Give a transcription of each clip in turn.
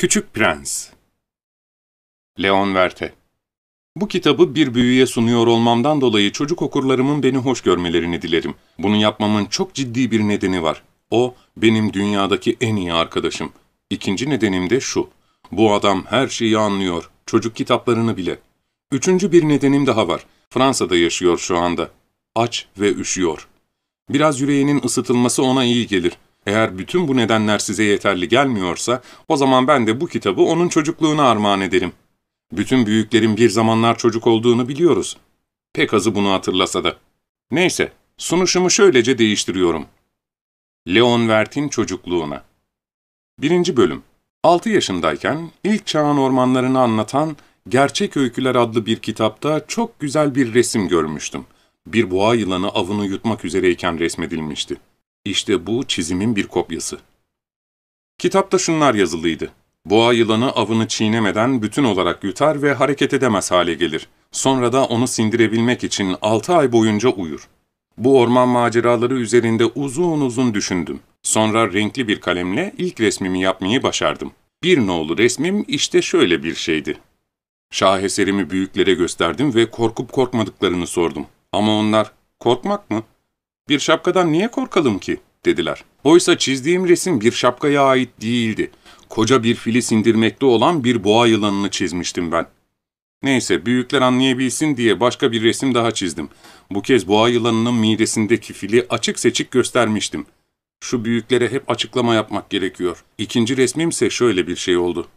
Küçük Prens Leon Verte Bu kitabı bir büyüye sunuyor olmamdan dolayı çocuk okurlarımın beni hoş görmelerini dilerim. Bunu yapmamın çok ciddi bir nedeni var. O, benim dünyadaki en iyi arkadaşım. İkinci nedenim de şu. Bu adam her şeyi anlıyor, çocuk kitaplarını bile. Üçüncü bir nedenim daha var. Fransa'da yaşıyor şu anda. Aç ve üşüyor. Biraz yüreğinin ısıtılması ona iyi gelir.'' Eğer bütün bu nedenler size yeterli gelmiyorsa, o zaman ben de bu kitabı onun çocukluğuna armağan ederim. Bütün büyüklerin bir zamanlar çocuk olduğunu biliyoruz. Pek azı bunu hatırlasa da. Neyse, sunuşumu şöylece değiştiriyorum. Leon Vert'in çocukluğuna. 1. Bölüm 6 yaşındayken ilk çağın ormanlarını anlatan Gerçek Öyküler adlı bir kitapta çok güzel bir resim görmüştüm. Bir boğa yılanı avını yutmak üzereyken resmedilmişti. İşte bu çizimin bir kopyası. Kitapta şunlar yazılıydı. Boğa yılanı avını çiğnemeden bütün olarak yutar ve hareket edemez hale gelir. Sonra da onu sindirebilmek için altı ay boyunca uyur. Bu orman maceraları üzerinde uzun uzun düşündüm. Sonra renkli bir kalemle ilk resmimi yapmayı başardım. Bir nolu resmim işte şöyle bir şeydi. Şaheserimi büyüklere gösterdim ve korkup korkmadıklarını sordum. Ama onlar, korkmak mı? bir şapkadan niye korkalım ki?'' dediler. Oysa çizdiğim resim bir şapkaya ait değildi. Koca bir fili sindirmekte olan bir boğa yılanını çizmiştim ben. Neyse büyükler anlayabilsin diye başka bir resim daha çizdim. Bu kez boğa yılanının midesindeki fili açık seçik göstermiştim. Şu büyüklere hep açıklama yapmak gerekiyor. İkinci resmimse şöyle bir şey oldu.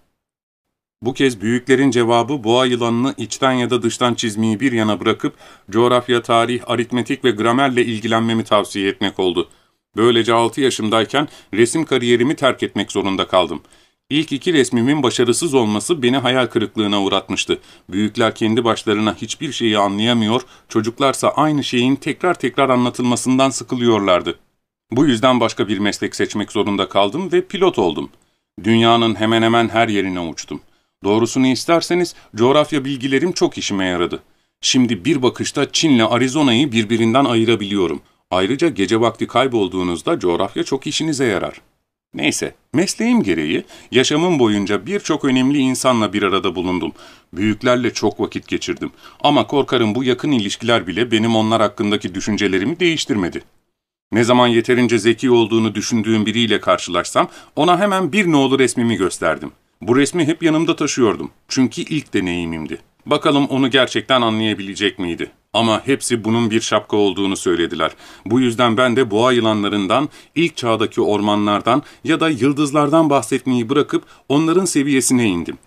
Bu kez büyüklerin cevabı boğa yılanını içten ya da dıştan çizmeyi bir yana bırakıp coğrafya, tarih, aritmetik ve gramerle ilgilenmemi tavsiye etmek oldu. Böylece 6 yaşımdayken resim kariyerimi terk etmek zorunda kaldım. İlk iki resmimin başarısız olması beni hayal kırıklığına uğratmıştı. Büyükler kendi başlarına hiçbir şeyi anlayamıyor, çocuklarsa aynı şeyin tekrar tekrar anlatılmasından sıkılıyorlardı. Bu yüzden başka bir meslek seçmek zorunda kaldım ve pilot oldum. Dünyanın hemen hemen her yerine uçtum. Doğrusunu isterseniz coğrafya bilgilerim çok işime yaradı. Şimdi bir bakışta Çin'le Arizona'yı birbirinden ayırabiliyorum. Ayrıca gece vakti kaybolduğunuzda coğrafya çok işinize yarar. Neyse, mesleğim gereği yaşamım boyunca birçok önemli insanla bir arada bulundum. Büyüklerle çok vakit geçirdim. Ama korkarım bu yakın ilişkiler bile benim onlar hakkındaki düşüncelerimi değiştirmedi. Ne zaman yeterince zeki olduğunu düşündüğüm biriyle karşılaşsam ona hemen bir nolu resmimi gösterdim. Bu resmi hep yanımda taşıyordum. Çünkü ilk deneyimimdi. Bakalım onu gerçekten anlayabilecek miydi? Ama hepsi bunun bir şapka olduğunu söylediler. Bu yüzden ben de boğa yılanlarından, ilk çağdaki ormanlardan ya da yıldızlardan bahsetmeyi bırakıp onların seviyesine indim.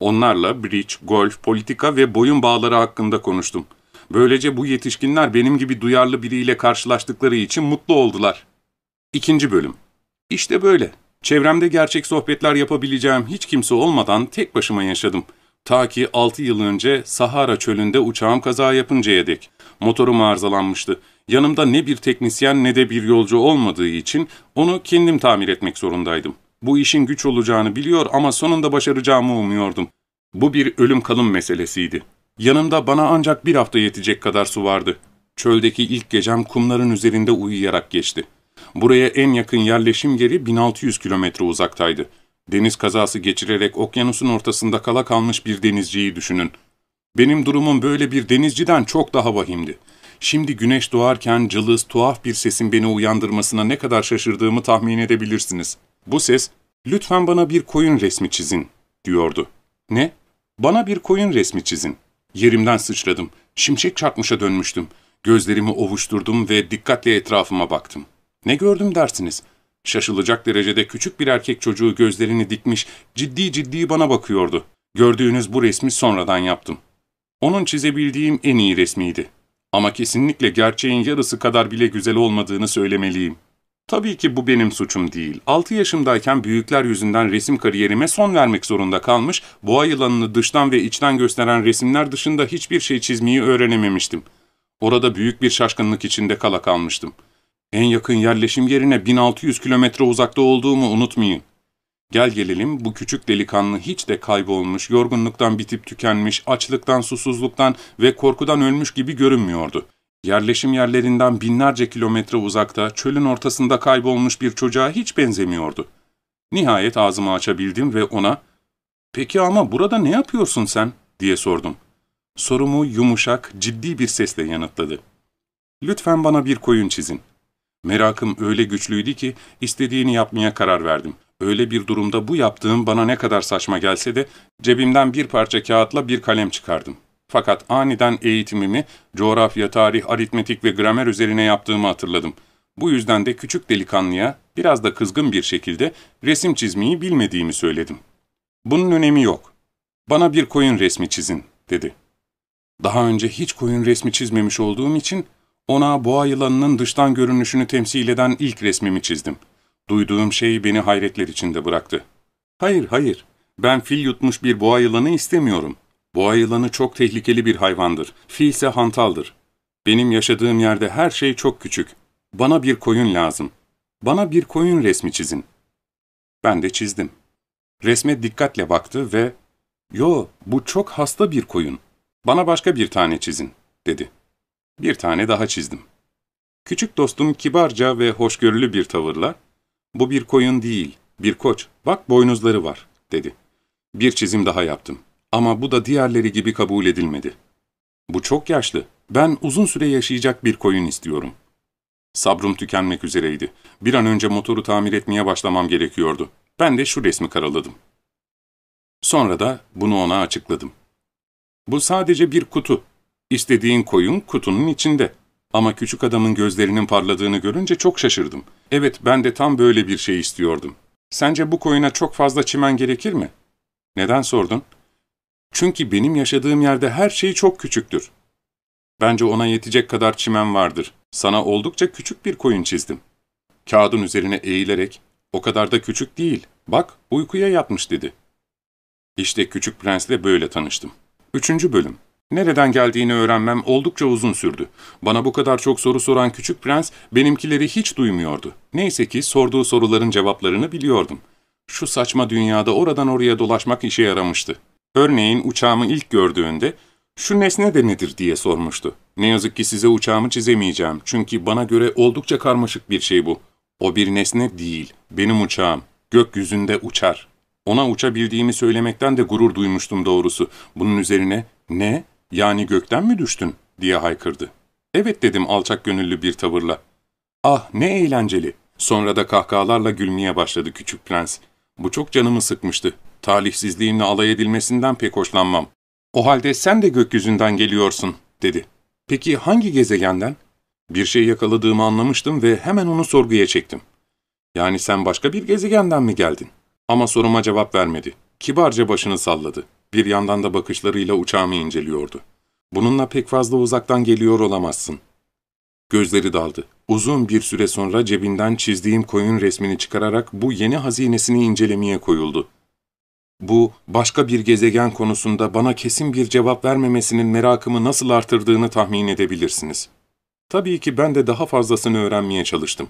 Onlarla bridge, golf, politika ve boyun bağları hakkında konuştum. Böylece bu yetişkinler benim gibi duyarlı biriyle karşılaştıkları için mutlu oldular. İkinci bölüm. İşte böyle. Çevremde gerçek sohbetler yapabileceğim hiç kimse olmadan tek başıma yaşadım. Ta ki 6 yıl önce Sahara çölünde uçağım kaza yapıncaya dek. Motorum arızalanmıştı. Yanımda ne bir teknisyen ne de bir yolcu olmadığı için onu kendim tamir etmek zorundaydım. Bu işin güç olacağını biliyor ama sonunda başaracağımı umuyordum. Bu bir ölüm kalım meselesiydi. Yanımda bana ancak bir hafta yetecek kadar su vardı. Çöldeki ilk gecem kumların üzerinde uyuyarak geçti. Buraya en yakın yerleşim yeri 1600 kilometre uzaktaydı. Deniz kazası geçirerek okyanusun ortasında kala kalmış bir denizciyi düşünün. Benim durumum böyle bir denizciden çok daha vahimdi. Şimdi güneş doğarken cılız, tuhaf bir sesin beni uyandırmasına ne kadar şaşırdığımı tahmin edebilirsiniz. Bu ses, ''Lütfen bana bir koyun resmi çizin.'' diyordu. ''Ne? Bana bir koyun resmi çizin.'' Yerimden sıçradım. Şimşek çarpmışa dönmüştüm. Gözlerimi ovuşturdum ve dikkatle etrafıma baktım. Ne gördüm dersiniz? Şaşılacak derecede küçük bir erkek çocuğu gözlerini dikmiş, ciddi ciddi bana bakıyordu. Gördüğünüz bu resmi sonradan yaptım. Onun çizebildiğim en iyi resmiydi. Ama kesinlikle gerçeğin yarısı kadar bile güzel olmadığını söylemeliyim. Tabii ki bu benim suçum değil. 6 yaşımdayken büyükler yüzünden resim kariyerime son vermek zorunda kalmış, boğa yılanını dıştan ve içten gösteren resimler dışında hiçbir şey çizmeyi öğrenememiştim. Orada büyük bir şaşkınlık içinde kala kalmıştım.'' En yakın yerleşim yerine 1600 kilometre uzakta olduğumu unutmayın. Gel gelelim bu küçük delikanlı hiç de kaybolmuş, yorgunluktan bitip tükenmiş, açlıktan, susuzluktan ve korkudan ölmüş gibi görünmüyordu. Yerleşim yerlerinden binlerce kilometre uzakta, çölün ortasında kaybolmuş bir çocuğa hiç benzemiyordu. Nihayet ağzımı açabildim ve ona ''Peki ama burada ne yapıyorsun sen?'' diye sordum. Sorumu yumuşak, ciddi bir sesle yanıtladı. ''Lütfen bana bir koyun çizin.'' Merakım öyle güçlüydü ki istediğini yapmaya karar verdim. Öyle bir durumda bu yaptığım bana ne kadar saçma gelse de cebimden bir parça kağıtla bir kalem çıkardım. Fakat aniden eğitimimi coğrafya, tarih, aritmetik ve gramer üzerine yaptığımı hatırladım. Bu yüzden de küçük delikanlıya biraz da kızgın bir şekilde resim çizmeyi bilmediğimi söyledim. Bunun önemi yok. Bana bir koyun resmi çizin dedi. Daha önce hiç koyun resmi çizmemiş olduğum için ona boğa yılanının dıştan görünüşünü temsil eden ilk resmimi çizdim. Duyduğum şey beni hayretler içinde bıraktı. Hayır, hayır. Ben fil yutmuş bir boğa yılanı istemiyorum. Boğa yılanı çok tehlikeli bir hayvandır. Fil ise hantaldır. Benim yaşadığım yerde her şey çok küçük. Bana bir koyun lazım. Bana bir koyun resmi çizin. Ben de çizdim. Resme dikkatle baktı ve ''Yo, bu çok hasta bir koyun. Bana başka bir tane çizin.'' dedi. Bir tane daha çizdim. Küçük dostum kibarca ve hoşgörülü bir tavırla, ''Bu bir koyun değil, bir koç, bak boynuzları var.'' dedi. Bir çizim daha yaptım ama bu da diğerleri gibi kabul edilmedi. ''Bu çok yaşlı, ben uzun süre yaşayacak bir koyun istiyorum.'' Sabrım tükenmek üzereydi. Bir an önce motoru tamir etmeye başlamam gerekiyordu. Ben de şu resmi karaladım. Sonra da bunu ona açıkladım. Bu sadece bir kutu. İstediğin koyun kutunun içinde. Ama küçük adamın gözlerinin parladığını görünce çok şaşırdım. Evet ben de tam böyle bir şey istiyordum. Sence bu koyuna çok fazla çimen gerekir mi? Neden sordun? Çünkü benim yaşadığım yerde her şey çok küçüktür. Bence ona yetecek kadar çimen vardır. Sana oldukça küçük bir koyun çizdim. Kağıdın üzerine eğilerek, o kadar da küçük değil, bak uykuya yatmış dedi. İşte Küçük Prens'le böyle tanıştım. Üçüncü Bölüm Nereden geldiğini öğrenmem oldukça uzun sürdü. Bana bu kadar çok soru soran küçük prens benimkileri hiç duymuyordu. Neyse ki sorduğu soruların cevaplarını biliyordum. Şu saçma dünyada oradan oraya dolaşmak işe yaramıştı. Örneğin uçağımı ilk gördüğünde şu nesne de nedir diye sormuştu. Ne yazık ki size uçağımı çizemeyeceğim çünkü bana göre oldukça karmaşık bir şey bu. O bir nesne değil, benim uçağım. Gökyüzünde uçar. Ona uçabildiğimi söylemekten de gurur duymuştum doğrusu. Bunun üzerine ne ''Yani gökten mi düştün?'' diye haykırdı. ''Evet'' dedim alçak gönüllü bir tavırla. ''Ah ne eğlenceli.'' Sonra da kahkahalarla gülmeye başladı küçük prens. Bu çok canımı sıkmıştı. Talihsizliğimle alay edilmesinden pek hoşlanmam. ''O halde sen de gökyüzünden geliyorsun.'' dedi. ''Peki hangi gezegenden?'' Bir şey yakaladığımı anlamıştım ve hemen onu sorguya çektim. ''Yani sen başka bir gezegenden mi geldin?'' Ama soruma cevap vermedi. Kibarca başını salladı. Bir yandan da bakışlarıyla uçağımı inceliyordu. Bununla pek fazla uzaktan geliyor olamazsın. Gözleri daldı. Uzun bir süre sonra cebinden çizdiğim koyun resmini çıkararak bu yeni hazinesini incelemeye koyuldu. Bu, başka bir gezegen konusunda bana kesin bir cevap vermemesinin merakımı nasıl artırdığını tahmin edebilirsiniz. Tabii ki ben de daha fazlasını öğrenmeye çalıştım.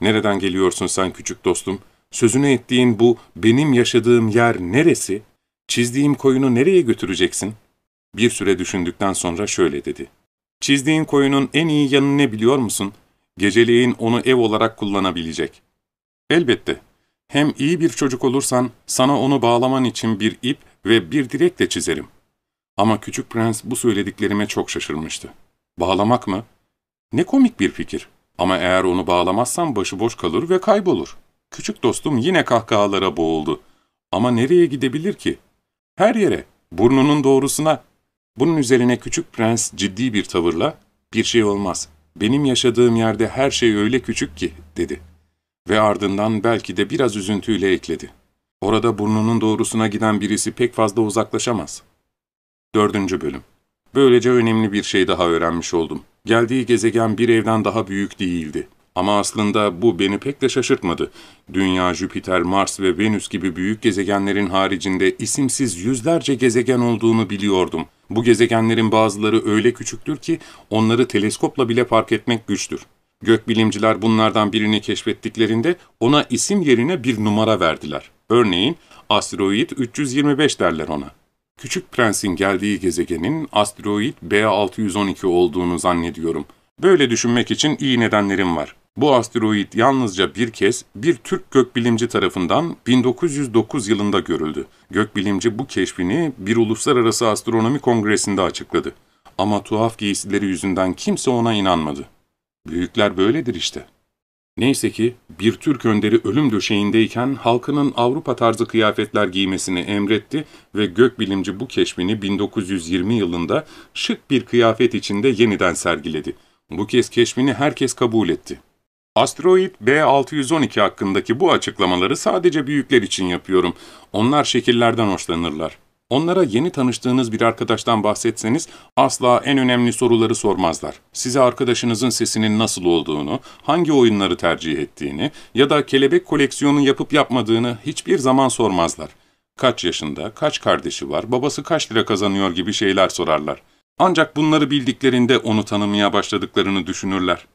Nereden geliyorsun sen küçük dostum? Sözünü ettiğin bu benim yaşadığım yer neresi?'' Çizdiğim koyunu nereye götüreceksin? Bir süre düşündükten sonra şöyle dedi. Çizdiğin koyunun en iyi yanı ne biliyor musun? Geceleyin onu ev olarak kullanabilecek. Elbette. Hem iyi bir çocuk olursan sana onu bağlaman için bir ip ve bir direk de çizerim. Ama küçük prens bu söylediklerime çok şaşırmıştı. Bağlamak mı? Ne komik bir fikir. Ama eğer onu bağlamazsam başıboş kalır ve kaybolur. Küçük dostum yine kahkahalara boğuldu. Ama nereye gidebilir ki? Her yere, burnunun doğrusuna. Bunun üzerine küçük prens ciddi bir tavırla, ''Bir şey olmaz, benim yaşadığım yerde her şey öyle küçük ki.'' dedi. Ve ardından belki de biraz üzüntüyle ekledi. Orada burnunun doğrusuna giden birisi pek fazla uzaklaşamaz. Dördüncü Bölüm Böylece önemli bir şey daha öğrenmiş oldum. Geldiği gezegen bir evden daha büyük değildi. Ama aslında bu beni pek de şaşırtmadı. Dünya, Jüpiter, Mars ve Venüs gibi büyük gezegenlerin haricinde isimsiz yüzlerce gezegen olduğunu biliyordum. Bu gezegenlerin bazıları öyle küçüktür ki onları teleskopla bile fark etmek güçtür. Gökbilimciler bunlardan birini keşfettiklerinde ona isim yerine bir numara verdiler. Örneğin asteroid 325 derler ona. Küçük Prens'in geldiği gezegenin asteroid B612 olduğunu zannediyorum. Böyle düşünmek için iyi nedenlerim var. Bu asteroid yalnızca bir kez bir Türk gökbilimci tarafından 1909 yılında görüldü. Gökbilimci bu keşfini bir uluslararası astronomi kongresinde açıkladı. Ama tuhaf giysileri yüzünden kimse ona inanmadı. Büyükler böyledir işte. Neyse ki bir Türk önderi ölüm döşeğindeyken halkının Avrupa tarzı kıyafetler giymesini emretti ve gökbilimci bu keşfini 1920 yılında şık bir kıyafet içinde yeniden sergiledi. Bu kez keşfini herkes kabul etti. Asteroid B612 hakkındaki bu açıklamaları sadece büyükler için yapıyorum. Onlar şekillerden hoşlanırlar. Onlara yeni tanıştığınız bir arkadaştan bahsetseniz asla en önemli soruları sormazlar. Size arkadaşınızın sesinin nasıl olduğunu, hangi oyunları tercih ettiğini ya da kelebek koleksiyonu yapıp yapmadığını hiçbir zaman sormazlar. Kaç yaşında, kaç kardeşi var, babası kaç lira kazanıyor gibi şeyler sorarlar. Ancak bunları bildiklerinde onu tanımaya başladıklarını düşünürler.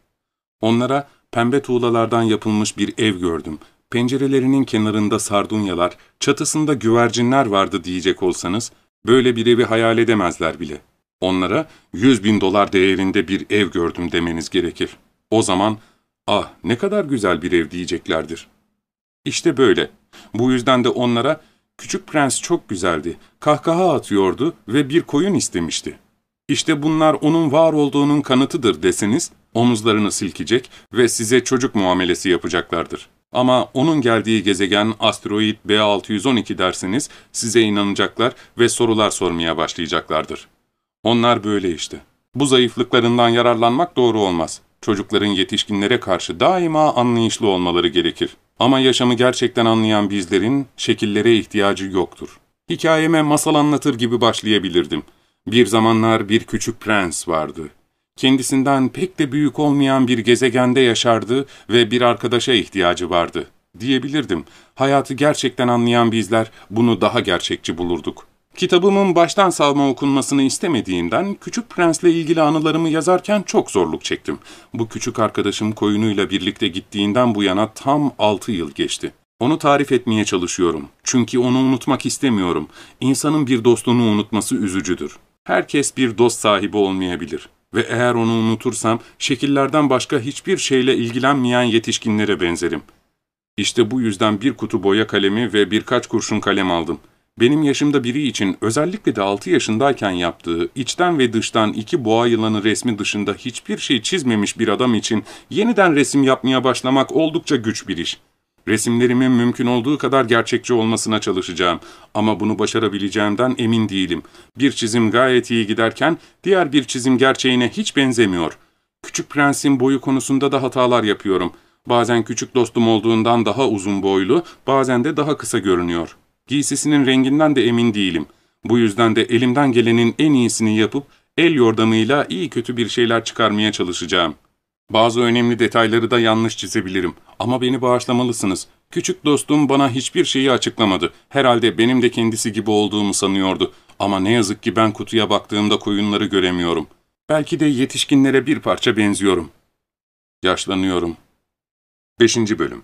Onlara pembe tuğlalardan yapılmış bir ev gördüm. Pencerelerinin kenarında sardunyalar, çatısında güvercinler vardı diyecek olsanız, böyle bir evi hayal edemezler bile. Onlara yüz bin dolar değerinde bir ev gördüm demeniz gerekir. O zaman, ah ne kadar güzel bir ev diyeceklerdir. İşte böyle. Bu yüzden de onlara, küçük prens çok güzeldi, kahkaha atıyordu ve bir koyun istemişti. İşte bunlar onun var olduğunun kanıtıdır deseniz, omuzlarını silkecek ve size çocuk muamelesi yapacaklardır. Ama onun geldiği gezegen asteroid B612 derseniz size inanacaklar ve sorular sormaya başlayacaklardır. Onlar böyle işte. Bu zayıflıklarından yararlanmak doğru olmaz. Çocukların yetişkinlere karşı daima anlayışlı olmaları gerekir. Ama yaşamı gerçekten anlayan bizlerin şekillere ihtiyacı yoktur. Hikayeme masal anlatır gibi başlayabilirdim. Bir zamanlar bir küçük prens vardı kendisinden pek de büyük olmayan bir gezegende yaşardı ve bir arkadaşa ihtiyacı vardı. Diyebilirdim, hayatı gerçekten anlayan bizler bunu daha gerçekçi bulurduk. Kitabımın baştan salma okunmasını istemediğimden Küçük Prens'le ilgili anılarımı yazarken çok zorluk çektim. Bu küçük arkadaşım koyunuyla birlikte gittiğinden bu yana tam 6 yıl geçti. Onu tarif etmeye çalışıyorum. Çünkü onu unutmak istemiyorum. İnsanın bir dostunu unutması üzücüdür. Herkes bir dost sahibi olmayabilir ve eğer onu unutursam şekillerden başka hiçbir şeyle ilgilenmeyen yetişkinlere benzerim. İşte bu yüzden bir kutu boya kalemi ve birkaç kurşun kalem aldım. Benim yaşımda biri için özellikle de 6 yaşındayken yaptığı içten ve dıştan iki boğa yılanı resmi dışında hiçbir şey çizmemiş bir adam için yeniden resim yapmaya başlamak oldukça güç bir iş.'' Resimlerimin mümkün olduğu kadar gerçekçi olmasına çalışacağım ama bunu başarabileceğimden emin değilim. Bir çizim gayet iyi giderken diğer bir çizim gerçeğine hiç benzemiyor. Küçük prensin boyu konusunda da hatalar yapıyorum. Bazen küçük dostum olduğundan daha uzun boylu, bazen de daha kısa görünüyor. Giysisinin renginden de emin değilim. Bu yüzden de elimden gelenin en iyisini yapıp el yordamıyla iyi kötü bir şeyler çıkarmaya çalışacağım. Bazı önemli detayları da yanlış çizebilirim ama beni bağışlamalısınız. Küçük dostum bana hiçbir şeyi açıklamadı. Herhalde benim de kendisi gibi olduğumu sanıyordu. Ama ne yazık ki ben kutuya baktığımda koyunları göremiyorum. Belki de yetişkinlere bir parça benziyorum. Yaşlanıyorum. 5. Bölüm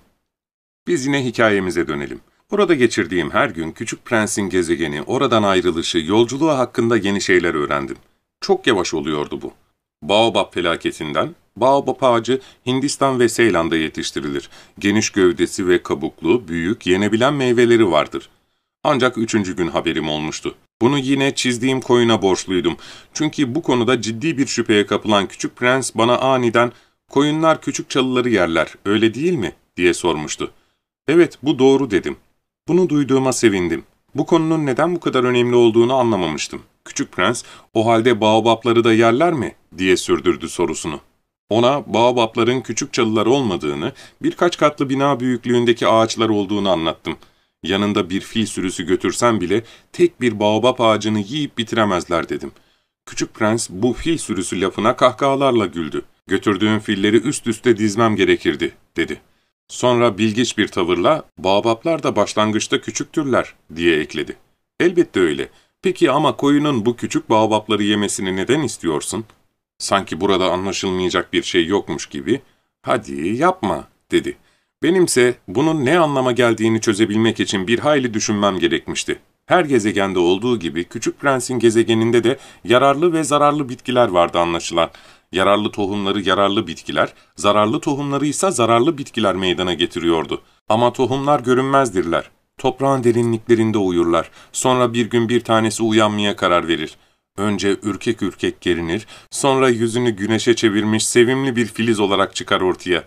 Biz yine hikayemize dönelim. Burada geçirdiğim her gün Küçük Prens'in gezegeni, oradan ayrılışı, yolculuğu hakkında yeni şeyler öğrendim. Çok yavaş oluyordu bu. Baobab felaketinden, Baobab ağacı Hindistan ve Seylan'da yetiştirilir. Geniş gövdesi ve kabuklu, büyük, yenebilen meyveleri vardır. Ancak üçüncü gün haberim olmuştu. Bunu yine çizdiğim koyuna borçluydum. Çünkü bu konuda ciddi bir şüpheye kapılan küçük prens bana aniden ''Koyunlar küçük çalıları yerler, öyle değil mi?'' diye sormuştu. ''Evet, bu doğru.'' dedim. Bunu duyduğuma sevindim. Bu konunun neden bu kadar önemli olduğunu anlamamıştım. Küçük prens, ''O halde baobapları da yerler mi?'' diye sürdürdü sorusunu. Ona baobapların küçük çalılar olmadığını, birkaç katlı bina büyüklüğündeki ağaçlar olduğunu anlattım. Yanında bir fil sürüsü götürsem bile tek bir baobap ağacını yiyip bitiremezler dedim. Küçük prens bu fil sürüsü lafına kahkahalarla güldü. Götürdüğüm filleri üst üste dizmem gerekirdi, dedi. Sonra bilgiç bir tavırla, baobaplar da başlangıçta küçüktürler, diye ekledi. Elbette öyle. Peki ama koyunun bu küçük baobapları yemesini neden istiyorsun?'' Sanki burada anlaşılmayacak bir şey yokmuş gibi, ''Hadi yapma.'' dedi. Benimse bunun ne anlama geldiğini çözebilmek için bir hayli düşünmem gerekmişti. Her gezegende olduğu gibi Küçük Prens'in gezegeninde de yararlı ve zararlı bitkiler vardı anlaşılan. Yararlı tohumları yararlı bitkiler, zararlı tohumları ise zararlı bitkiler meydana getiriyordu. Ama tohumlar görünmezdirler. Toprağın derinliklerinde uyurlar. Sonra bir gün bir tanesi uyanmaya karar verir. Önce ürkek ürkek gerinir, sonra yüzünü güneşe çevirmiş sevimli bir filiz olarak çıkar ortaya.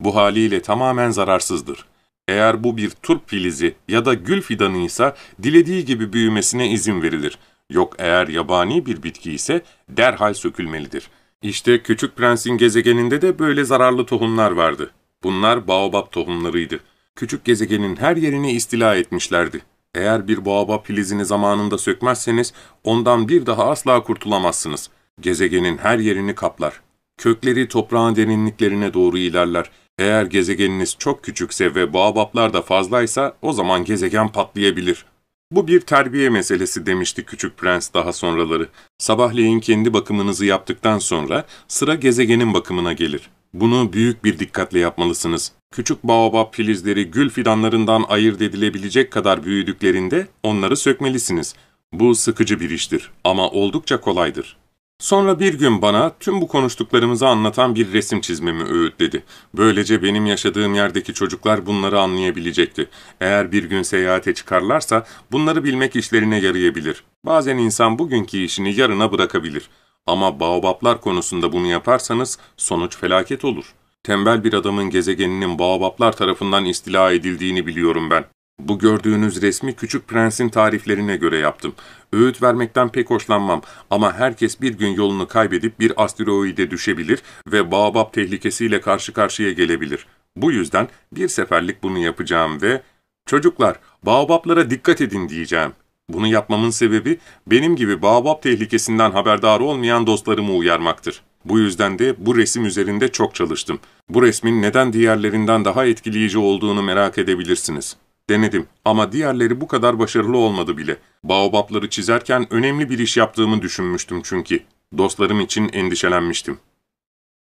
Bu haliyle tamamen zararsızdır. Eğer bu bir turp filizi ya da gül fidanı ise dilediği gibi büyümesine izin verilir. Yok eğer yabani bir bitki ise derhal sökülmelidir. İşte Küçük Prens'in gezegeninde de böyle zararlı tohumlar vardı. Bunlar baobab tohumlarıydı. Küçük gezegenin her yerini istila etmişlerdi. Eğer bir boğaba filizini zamanında sökmezseniz ondan bir daha asla kurtulamazsınız. Gezegenin her yerini kaplar. Kökleri toprağın derinliklerine doğru ilerler. Eğer gezegeniniz çok küçükse ve boğabaplar da fazlaysa o zaman gezegen patlayabilir. Bu bir terbiye meselesi demişti Küçük Prens daha sonraları. Sabahleyin kendi bakımınızı yaptıktan sonra sıra gezegenin bakımına gelir. Bunu büyük bir dikkatle yapmalısınız. Küçük baobab filizleri gül fidanlarından ayırt edilebilecek kadar büyüdüklerinde onları sökmelisiniz. Bu sıkıcı bir iştir ama oldukça kolaydır. Sonra bir gün bana tüm bu konuştuklarımızı anlatan bir resim çizmemi öğütledi. Böylece benim yaşadığım yerdeki çocuklar bunları anlayabilecekti. Eğer bir gün seyahate çıkarlarsa bunları bilmek işlerine yarayabilir. Bazen insan bugünkü işini yarına bırakabilir. Ama baobablar konusunda bunu yaparsanız sonuç felaket olur.'' tembel bir adamın gezegeninin Baobablar tarafından istila edildiğini biliyorum ben. Bu gördüğünüz resmi Küçük Prens'in tariflerine göre yaptım. Öğüt vermekten pek hoşlanmam ama herkes bir gün yolunu kaybedip bir asteroide düşebilir ve Baobab tehlikesiyle karşı karşıya gelebilir. Bu yüzden bir seferlik bunu yapacağım ve ''Çocuklar, Baobablara dikkat edin.'' diyeceğim. Bunu yapmamın sebebi benim gibi Baobab tehlikesinden haberdar olmayan dostlarımı uyarmaktır. Bu yüzden de bu resim üzerinde çok çalıştım. Bu resmin neden diğerlerinden daha etkileyici olduğunu merak edebilirsiniz. Denedim ama diğerleri bu kadar başarılı olmadı bile. Baobabları çizerken önemli bir iş yaptığımı düşünmüştüm çünkü. Dostlarım için endişelenmiştim.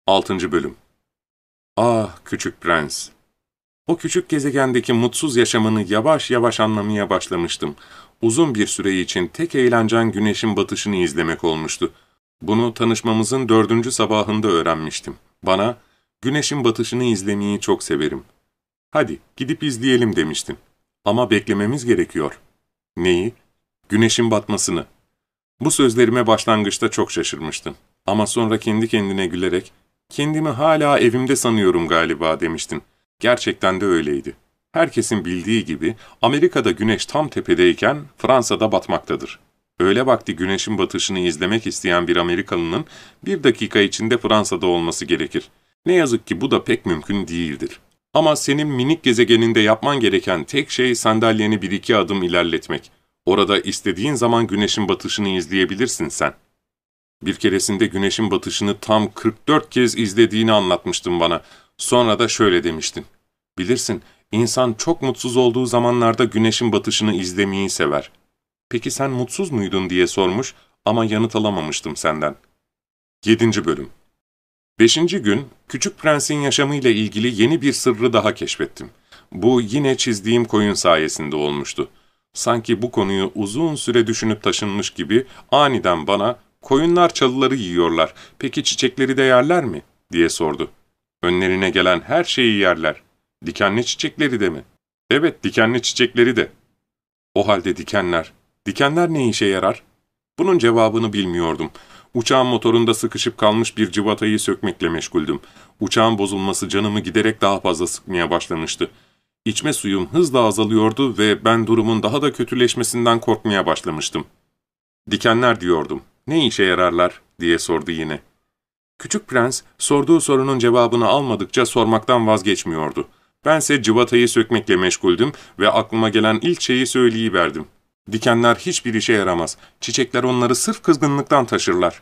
6. Bölüm Ah Küçük Prens O küçük gezegendeki mutsuz yaşamını yavaş yavaş anlamaya başlamıştım. Uzun bir süre için tek eğlencen güneşin batışını izlemek olmuştu. Bunu tanışmamızın dördüncü sabahında öğrenmiştim. Bana, güneşin batışını izlemeyi çok severim. Hadi gidip izleyelim demiştin. Ama beklememiz gerekiyor. Neyi? Güneşin batmasını. Bu sözlerime başlangıçta çok şaşırmıştın. Ama sonra kendi kendine gülerek, kendimi hala evimde sanıyorum galiba demiştin. Gerçekten de öyleydi. Herkesin bildiği gibi Amerika'da güneş tam tepedeyken Fransa'da batmaktadır öğle vakti güneşin batışını izlemek isteyen bir Amerikalının bir dakika içinde Fransa'da olması gerekir. Ne yazık ki bu da pek mümkün değildir. Ama senin minik gezegeninde yapman gereken tek şey sandalyeni bir iki adım ilerletmek. Orada istediğin zaman güneşin batışını izleyebilirsin sen. Bir keresinde güneşin batışını tam 44 kez izlediğini anlatmıştın bana. Sonra da şöyle demiştin. Bilirsin, insan çok mutsuz olduğu zamanlarda güneşin batışını izlemeyi sever. ''Peki sen mutsuz muydun?'' diye sormuş ama yanıt alamamıştım senden. 7. Bölüm Beşinci gün, Küçük Prens'in yaşamıyla ilgili yeni bir sırrı daha keşfettim. Bu yine çizdiğim koyun sayesinde olmuştu. Sanki bu konuyu uzun süre düşünüp taşınmış gibi aniden bana ''Koyunlar çalıları yiyorlar, peki çiçekleri de yerler mi?'' diye sordu. ''Önlerine gelen her şeyi yerler. Dikenli çiçekleri de mi?'' ''Evet, dikenli çiçekleri de.'' O halde dikenler Dikenler ne işe yarar? Bunun cevabını bilmiyordum. Uçağın motorunda sıkışıp kalmış bir cıvatayı sökmekle meşguldüm. Uçağın bozulması canımı giderek daha fazla sıkmaya başlamıştı. İçme suyum hızla azalıyordu ve ben durumun daha da kötüleşmesinden korkmaya başlamıştım. Dikenler diyordum. Ne işe yararlar? diye sordu yine. Küçük prens sorduğu sorunun cevabını almadıkça sormaktan vazgeçmiyordu. Bense cıvatayı sökmekle meşguldüm ve aklıma gelen ilk şeyi söyleyiverdim. Dikenler hiçbir işe yaramaz. Çiçekler onları sırf kızgınlıktan taşırlar.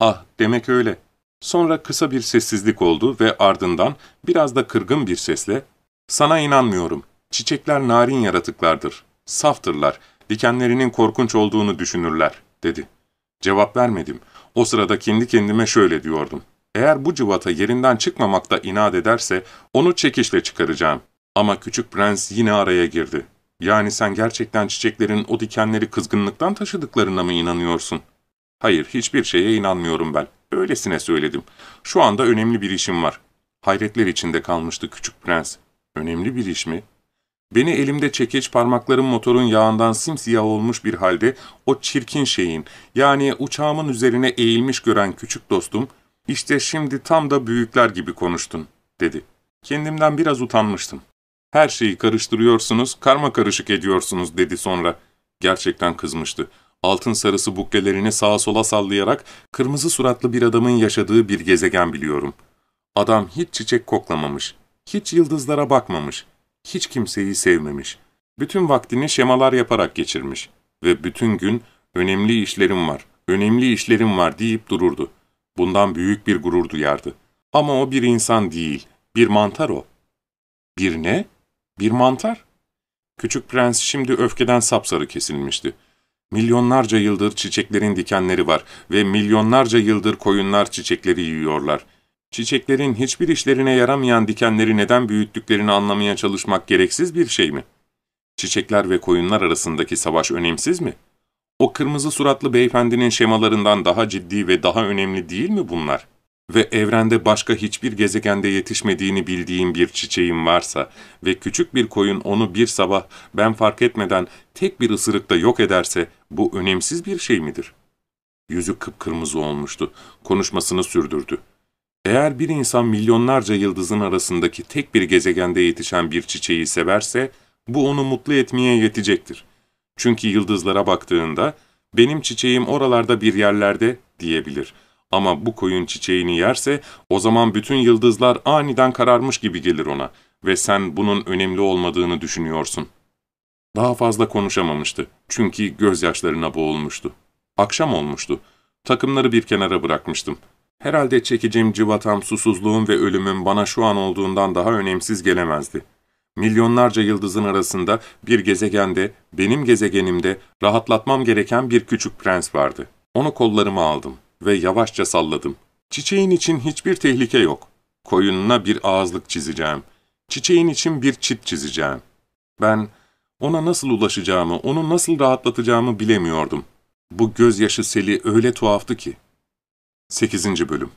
Ah demek öyle. Sonra kısa bir sessizlik oldu ve ardından biraz da kırgın bir sesle ''Sana inanmıyorum. Çiçekler narin yaratıklardır. Saftırlar. Dikenlerinin korkunç olduğunu düşünürler.'' dedi. Cevap vermedim. O sırada kendi kendime şöyle diyordum. Eğer bu cıvata yerinden çıkmamakta inat ederse onu çekişle çıkaracağım. Ama küçük prens yine araya girdi. Yani sen gerçekten çiçeklerin o dikenleri kızgınlıktan taşıdıklarına mı inanıyorsun? Hayır, hiçbir şeye inanmıyorum ben. Öylesine söyledim. Şu anda önemli bir işim var. Hayretler içinde kalmıştı küçük prens. Önemli bir iş mi? Beni elimde çekeç parmaklarım motorun yağından simsiyah olmuş bir halde o çirkin şeyin yani uçağımın üzerine eğilmiş gören küçük dostum işte şimdi tam da büyükler gibi konuştun dedi. Kendimden biraz utanmıştım. Her şeyi karıştırıyorsunuz, karma karışık ediyorsunuz dedi sonra. Gerçekten kızmıştı. Altın sarısı buklelerini sağa sola sallayarak kırmızı suratlı bir adamın yaşadığı bir gezegen biliyorum. Adam hiç çiçek koklamamış, hiç yıldızlara bakmamış, hiç kimseyi sevmemiş. Bütün vaktini şemalar yaparak geçirmiş ve bütün gün önemli işlerim var, önemli işlerim var deyip dururdu. Bundan büyük bir gurur duyardı. Ama o bir insan değil, bir mantar o. Bir ne? Bir mantar. Küçük prens şimdi öfkeden sapsarı kesilmişti. Milyonlarca yıldır çiçeklerin dikenleri var ve milyonlarca yıldır koyunlar çiçekleri yiyorlar. Çiçeklerin hiçbir işlerine yaramayan dikenleri neden büyüttüklerini anlamaya çalışmak gereksiz bir şey mi? Çiçekler ve koyunlar arasındaki savaş önemsiz mi? O kırmızı suratlı beyefendinin şemalarından daha ciddi ve daha önemli değil mi bunlar?'' ve evrende başka hiçbir gezegende yetişmediğini bildiğim bir çiçeğim varsa ve küçük bir koyun onu bir sabah ben fark etmeden tek bir ısırıkta yok ederse bu önemsiz bir şey midir? Yüzü kıpkırmızı olmuştu. Konuşmasını sürdürdü. Eğer bir insan milyonlarca yıldızın arasındaki tek bir gezegende yetişen bir çiçeği severse, bu onu mutlu etmeye yetecektir. Çünkü yıldızlara baktığında, benim çiçeğim oralarda bir yerlerde diyebilir.'' Ama bu koyun çiçeğini yerse o zaman bütün yıldızlar aniden kararmış gibi gelir ona ve sen bunun önemli olmadığını düşünüyorsun. Daha fazla konuşamamıştı çünkü gözyaşlarına boğulmuştu. Akşam olmuştu. Takımları bir kenara bırakmıştım. Herhalde çekeceğim civatam susuzluğum ve ölümüm bana şu an olduğundan daha önemsiz gelemezdi. Milyonlarca yıldızın arasında bir gezegende, benim gezegenimde rahatlatmam gereken bir küçük prens vardı. Onu kollarıma aldım ve yavaşça salladım. Çiçeğin için hiçbir tehlike yok. Koyununa bir ağızlık çizeceğim. Çiçeğin için bir çit çizeceğim. Ben ona nasıl ulaşacağımı, onu nasıl rahatlatacağımı bilemiyordum. Bu gözyaşı seli öyle tuhaftı ki. 8. Bölüm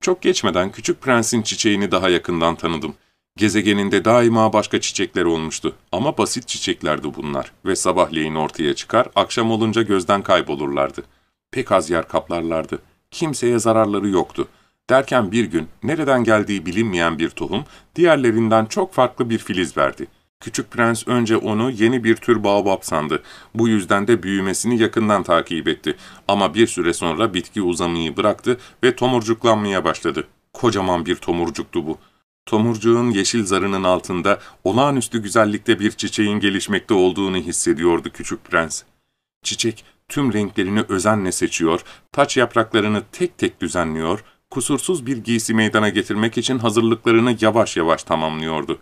Çok geçmeden Küçük Prens'in çiçeğini daha yakından tanıdım. Gezegeninde daima başka çiçekler olmuştu ama basit çiçeklerdi bunlar ve sabahleyin ortaya çıkar, akşam olunca gözden kaybolurlardı.'' pek az yer kaplarlardı. Kimseye zararları yoktu. Derken bir gün nereden geldiği bilinmeyen bir tohum diğerlerinden çok farklı bir filiz verdi. Küçük prens önce onu yeni bir tür baobab sandı. Bu yüzden de büyümesini yakından takip etti. Ama bir süre sonra bitki uzamayı bıraktı ve tomurcuklanmaya başladı. Kocaman bir tomurcuktu bu. Tomurcuğun yeşil zarının altında olağanüstü güzellikte bir çiçeğin gelişmekte olduğunu hissediyordu küçük prens. Çiçek tüm renklerini özenle seçiyor, taç yapraklarını tek tek düzenliyor, kusursuz bir giysi meydana getirmek için hazırlıklarını yavaş yavaş tamamlıyordu.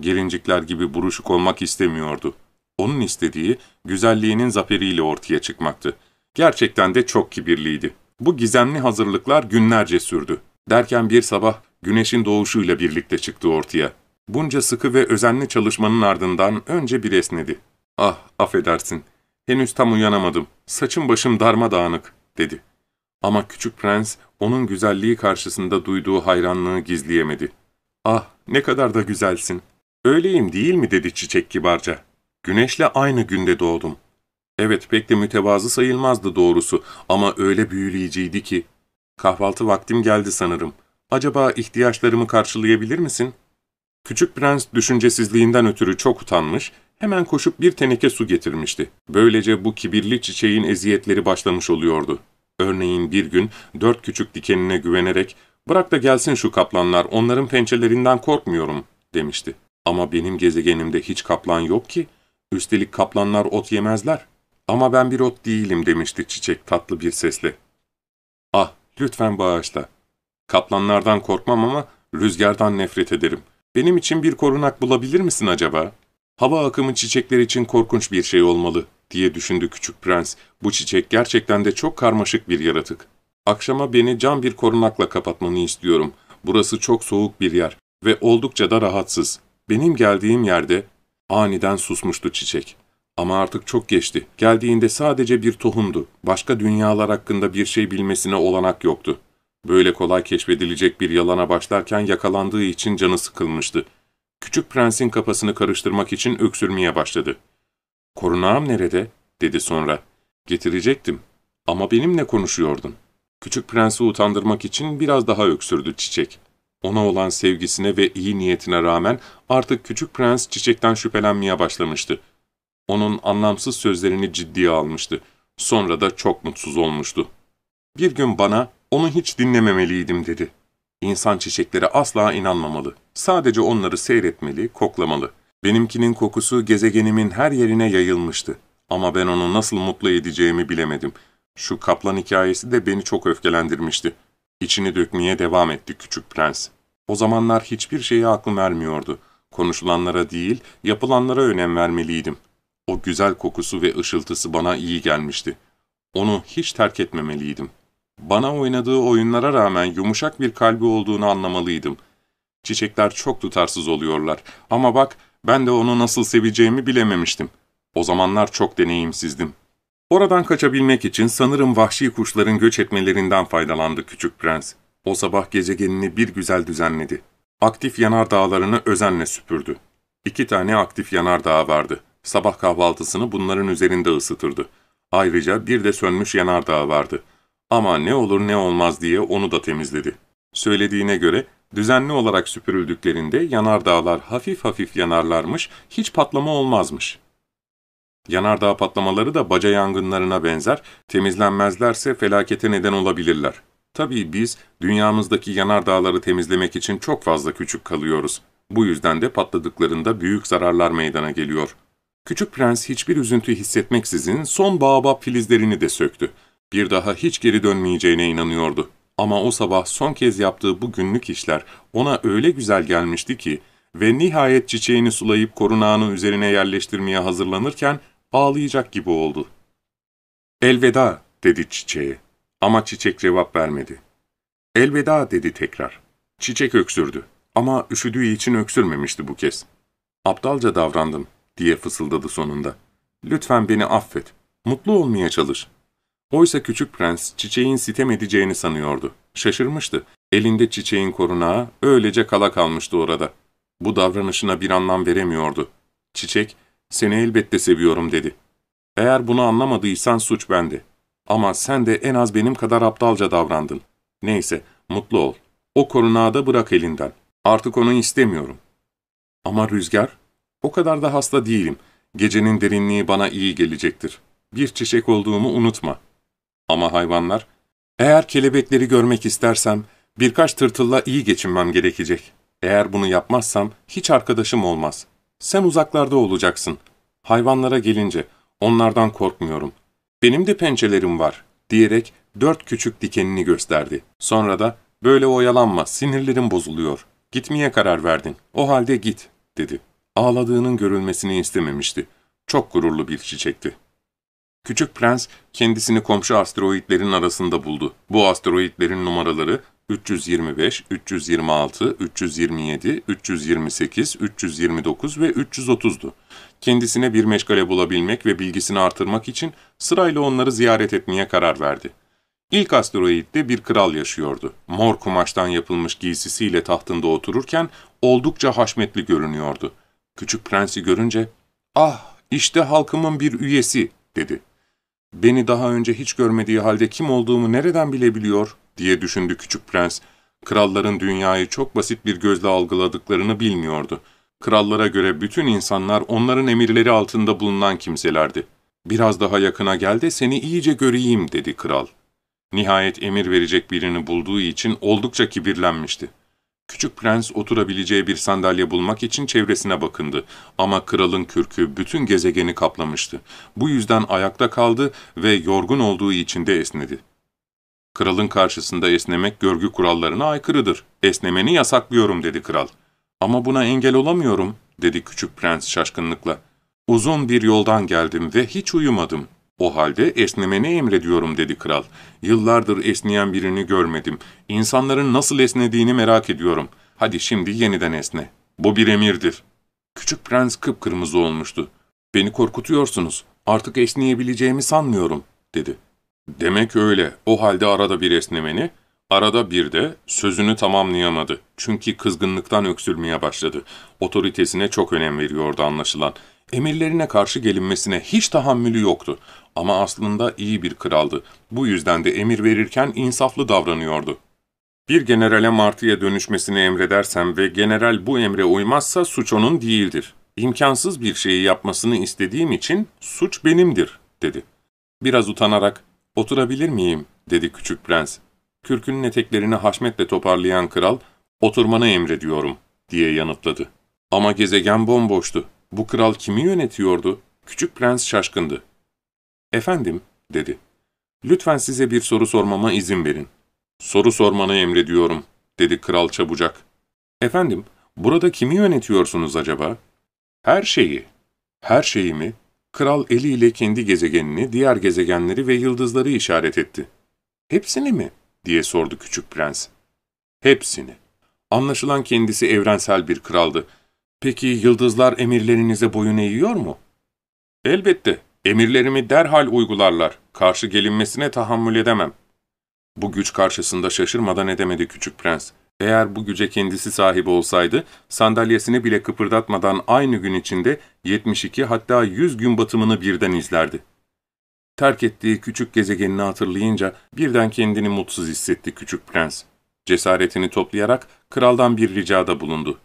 Gelincikler gibi buruşuk olmak istemiyordu. Onun istediği, güzelliğinin zaferiyle ortaya çıkmaktı. Gerçekten de çok kibirliydi. Bu gizemli hazırlıklar günlerce sürdü. Derken bir sabah güneşin doğuşuyla birlikte çıktı ortaya. Bunca sıkı ve özenli çalışmanın ardından önce bir esnedi. Ah, affedersin.'' ''Henüz tam uyanamadım, saçım başım darmadağınık.'' dedi. Ama küçük prens onun güzelliği karşısında duyduğu hayranlığı gizleyemedi. ''Ah ne kadar da güzelsin.'' ''Öyleyim değil mi?'' dedi çiçek kibarca. ''Güneşle aynı günde doğdum.'' Evet pek de mütevazı sayılmazdı doğrusu ama öyle büyüleyiciydi ki. Kahvaltı vaktim geldi sanırım. Acaba ihtiyaçlarımı karşılayabilir misin? Küçük prens düşüncesizliğinden ötürü çok utanmış, Hemen koşup bir teneke su getirmişti. Böylece bu kibirli çiçeğin eziyetleri başlamış oluyordu. Örneğin bir gün dört küçük dikenine güvenerek ''Bırak da gelsin şu kaplanlar, onların pençelerinden korkmuyorum.'' demişti. Ama benim gezegenimde hiç kaplan yok ki. Üstelik kaplanlar ot yemezler. Ama ben bir ot değilim demişti çiçek tatlı bir sesle. Ah, lütfen bağışla. Kaplanlardan korkmam ama rüzgardan nefret ederim. Benim için bir korunak bulabilir misin acaba?'' Hava akımı çiçekler için korkunç bir şey olmalı diye düşündü küçük prens. Bu çiçek gerçekten de çok karmaşık bir yaratık. Akşama beni cam bir korunakla kapatmanı istiyorum. Burası çok soğuk bir yer ve oldukça da rahatsız. Benim geldiğim yerde aniden susmuştu çiçek. Ama artık çok geçti. Geldiğinde sadece bir tohumdu. Başka dünyalar hakkında bir şey bilmesine olanak yoktu. Böyle kolay keşfedilecek bir yalana başlarken yakalandığı için canı sıkılmıştı. Küçük prensin kafasını karıştırmak için öksürmeye başladı. ''Korunağım nerede?'' dedi sonra. ''Getirecektim ama benimle konuşuyordun.'' Küçük prensi utandırmak için biraz daha öksürdü çiçek. Ona olan sevgisine ve iyi niyetine rağmen artık küçük prens çiçekten şüphelenmeye başlamıştı. Onun anlamsız sözlerini ciddiye almıştı. Sonra da çok mutsuz olmuştu. Bir gün bana onu hiç dinlememeliydim dedi. İnsan çiçeklere asla inanmamalı. Sadece onları seyretmeli, koklamalı. Benimkinin kokusu gezegenimin her yerine yayılmıştı. Ama ben onu nasıl mutlu edeceğimi bilemedim. Şu kaplan hikayesi de beni çok öfkelendirmişti. İçini dökmeye devam etti küçük prens. O zamanlar hiçbir şeye aklım vermiyordu. Konuşulanlara değil, yapılanlara önem vermeliydim. O güzel kokusu ve ışıltısı bana iyi gelmişti. Onu hiç terk etmemeliydim. Bana oynadığı oyunlara rağmen yumuşak bir kalbi olduğunu anlamalıydım. Çiçekler çok tutarsız oluyorlar ama bak ben de onu nasıl seveceğimi bilememiştim. O zamanlar çok deneyimsizdim. Oradan kaçabilmek için sanırım vahşi kuşların göç etmelerinden faydalandı küçük prens. O sabah gezegenini bir güzel düzenledi. Aktif yanardağlarını özenle süpürdü. İki tane aktif yanardağ vardı. Sabah kahvaltısını bunların üzerinde ısıtırdı. Ayrıca bir de sönmüş yanardağ vardı.'' Ama ne olur ne olmaz diye onu da temizledi. Söylediğine göre düzenli olarak süpürüldüklerinde yanardağlar hafif hafif yanarlarmış, hiç patlama olmazmış. Yanardağ patlamaları da baca yangınlarına benzer, temizlenmezlerse felakete neden olabilirler. Tabii biz dünyamızdaki yanardağları temizlemek için çok fazla küçük kalıyoruz. Bu yüzden de patladıklarında büyük zararlar meydana geliyor. Küçük prens hiçbir üzüntü hissetmeksizin son bağbap filizlerini de söktü bir daha hiç geri dönmeyeceğine inanıyordu. Ama o sabah son kez yaptığı bu günlük işler ona öyle güzel gelmişti ki ve nihayet çiçeğini sulayıp korunağını üzerine yerleştirmeye hazırlanırken ağlayacak gibi oldu. ''Elveda'' dedi çiçeğe ama çiçek cevap vermedi. ''Elveda'' dedi tekrar. Çiçek öksürdü ama üşüdüğü için öksürmemişti bu kez. ''Aptalca davrandım'' diye fısıldadı sonunda. ''Lütfen beni affet, mutlu olmaya çalış.'' Oysa küçük prens çiçeğin sitem edeceğini sanıyordu. Şaşırmıştı. Elinde çiçeğin korunağı öylece kala kalmıştı orada. Bu davranışına bir anlam veremiyordu. Çiçek, seni elbette seviyorum dedi. Eğer bunu anlamadıysan suç bende. Ama sen de en az benim kadar aptalca davrandın. Neyse, mutlu ol. O korunağı da bırak elinden. Artık onu istemiyorum. Ama rüzgar, o kadar da hasta değilim. Gecenin derinliği bana iyi gelecektir. Bir çiçek olduğumu unutma.'' Ama hayvanlar, ''Eğer kelebekleri görmek istersem birkaç tırtılla iyi geçinmem gerekecek. Eğer bunu yapmazsam hiç arkadaşım olmaz. Sen uzaklarda olacaksın. Hayvanlara gelince onlardan korkmuyorum. Benim de pençelerim var.'' diyerek dört küçük dikenini gösterdi. Sonra da ''Böyle oyalanma, sinirlerim bozuluyor. Gitmeye karar verdin. O halde git.'' dedi. Ağladığının görülmesini istememişti. Çok gururlu bir çiçekti. Küçük Prens kendisini komşu asteroidlerin arasında buldu. Bu asteroidlerin numaraları 325, 326, 327, 328, 329 ve 330'du. Kendisine bir meşgale bulabilmek ve bilgisini artırmak için sırayla onları ziyaret etmeye karar verdi. İlk asteroidde bir kral yaşıyordu. Mor kumaştan yapılmış giysisiyle tahtında otururken oldukça haşmetli görünüyordu. Küçük prensi görünce, ''Ah, işte halkımın bir üyesi.'' dedi. Beni daha önce hiç görmediği halde kim olduğumu nereden bilebiliyor diye düşündü küçük prens. Kralların dünyayı çok basit bir gözle algıladıklarını bilmiyordu. Krallara göre bütün insanlar onların emirleri altında bulunan kimselerdi. Biraz daha yakına gel de seni iyice göreyim dedi kral. Nihayet emir verecek birini bulduğu için oldukça kibirlenmişti. Küçük prens oturabileceği bir sandalye bulmak için çevresine bakındı ama kralın kürkü bütün gezegeni kaplamıştı. Bu yüzden ayakta kaldı ve yorgun olduğu için de esnedi. Kralın karşısında esnemek görgü kurallarına aykırıdır. Esnemeni yasaklıyorum dedi kral. Ama buna engel olamıyorum dedi küçük prens şaşkınlıkla. Uzun bir yoldan geldim ve hiç uyumadım. O halde esnemeni emrediyorum dedi kral. Yıllardır esneyen birini görmedim. İnsanların nasıl esnediğini merak ediyorum. Hadi şimdi yeniden esne. Bu bir emirdir. Küçük prens kıpkırmızı olmuştu. Beni korkutuyorsunuz. Artık esneyebileceğimi sanmıyorum dedi. Demek öyle. O halde arada bir esnemeni, arada bir de sözünü tamamlayamadı. Çünkü kızgınlıktan öksürmeye başladı. Otoritesine çok önem veriyordu anlaşılan. Emirlerine karşı gelinmesine hiç tahammülü yoktu ama aslında iyi bir kraldı. Bu yüzden de emir verirken insaflı davranıyordu. Bir generale martıya dönüşmesini emredersem ve general bu emre uymazsa suç onun değildir. İmkansız bir şeyi yapmasını istediğim için suç benimdir, dedi. Biraz utanarak, oturabilir miyim, dedi küçük prens. Kürkünün eteklerini haşmetle toparlayan kral, oturmanı emrediyorum, diye yanıtladı. Ama gezegen bomboştu. Bu kral kimi yönetiyordu? Küçük prens şaşkındı. Efendim, dedi. Lütfen size bir soru sormama izin verin. Soru sormanı emrediyorum, dedi kral çabucak. Efendim, burada kimi yönetiyorsunuz acaba? Her şeyi. Her şeyi mi? Kral eliyle kendi gezegenini, diğer gezegenleri ve yıldızları işaret etti. Hepsini mi? diye sordu küçük prens. Hepsini. Anlaşılan kendisi evrensel bir kraldı. Peki yıldızlar emirlerinize boyun eğiyor mu? Elbette, Emirlerimi derhal uygularlar, karşı gelinmesine tahammül edemem. Bu güç karşısında şaşırmadan edemedi küçük prens. Eğer bu güce kendisi sahip olsaydı, sandalyesini bile kıpırdatmadan aynı gün içinde 72 hatta 100 gün batımını birden izlerdi. Terk ettiği küçük gezegenini hatırlayınca birden kendini mutsuz hissetti küçük prens. Cesaretini toplayarak kraldan bir ricada bulundu.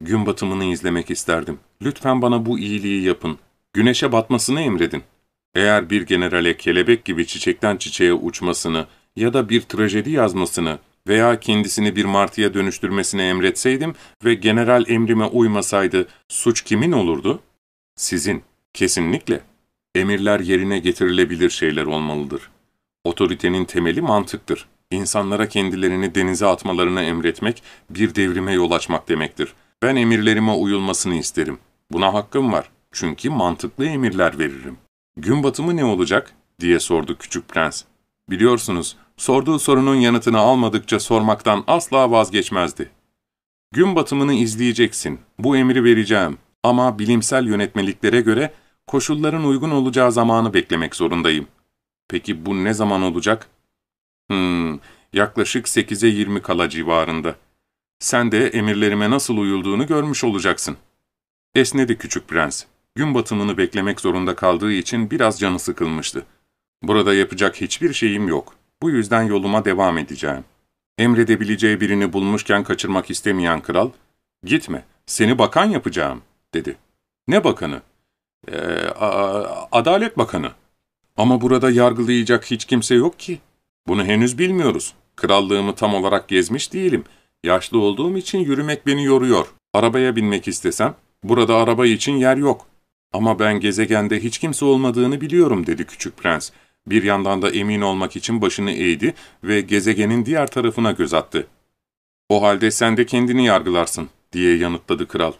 Gün batımını izlemek isterdim. Lütfen bana bu iyiliği yapın güneşe batmasını emredin. Eğer bir generale kelebek gibi çiçekten çiçeğe uçmasını ya da bir trajedi yazmasını veya kendisini bir martıya dönüştürmesini emretseydim ve general emrime uymasaydı suç kimin olurdu? Sizin, kesinlikle. Emirler yerine getirilebilir şeyler olmalıdır. Otoritenin temeli mantıktır. İnsanlara kendilerini denize atmalarını emretmek bir devrime yol açmak demektir. Ben emirlerime uyulmasını isterim. Buna hakkım var. Çünkü mantıklı emirler veririm. Gün batımı ne olacak? diye sordu küçük prens. Biliyorsunuz, sorduğu sorunun yanıtını almadıkça sormaktan asla vazgeçmezdi. Gün batımını izleyeceksin, bu emri vereceğim ama bilimsel yönetmeliklere göre koşulların uygun olacağı zamanı beklemek zorundayım. Peki bu ne zaman olacak? Hmm, yaklaşık 8'e 20 kala civarında. Sen de emirlerime nasıl uyulduğunu görmüş olacaksın. Esnedi küçük prens gün batımını beklemek zorunda kaldığı için biraz canı sıkılmıştı. Burada yapacak hiçbir şeyim yok. Bu yüzden yoluma devam edeceğim. Emredebileceği birini bulmuşken kaçırmak istemeyen kral, ''Gitme, seni bakan yapacağım.'' dedi. ''Ne bakanı?'' ee, ''Adalet bakanı.'' ''Ama burada yargılayacak hiç kimse yok ki. Bunu henüz bilmiyoruz. Krallığımı tam olarak gezmiş değilim. Yaşlı olduğum için yürümek beni yoruyor. Arabaya binmek istesem, burada araba için yer yok. Ama ben gezegende hiç kimse olmadığını biliyorum dedi küçük prens. Bir yandan da emin olmak için başını eğdi ve gezegenin diğer tarafına göz attı. O halde sen de kendini yargılarsın diye yanıtladı kral.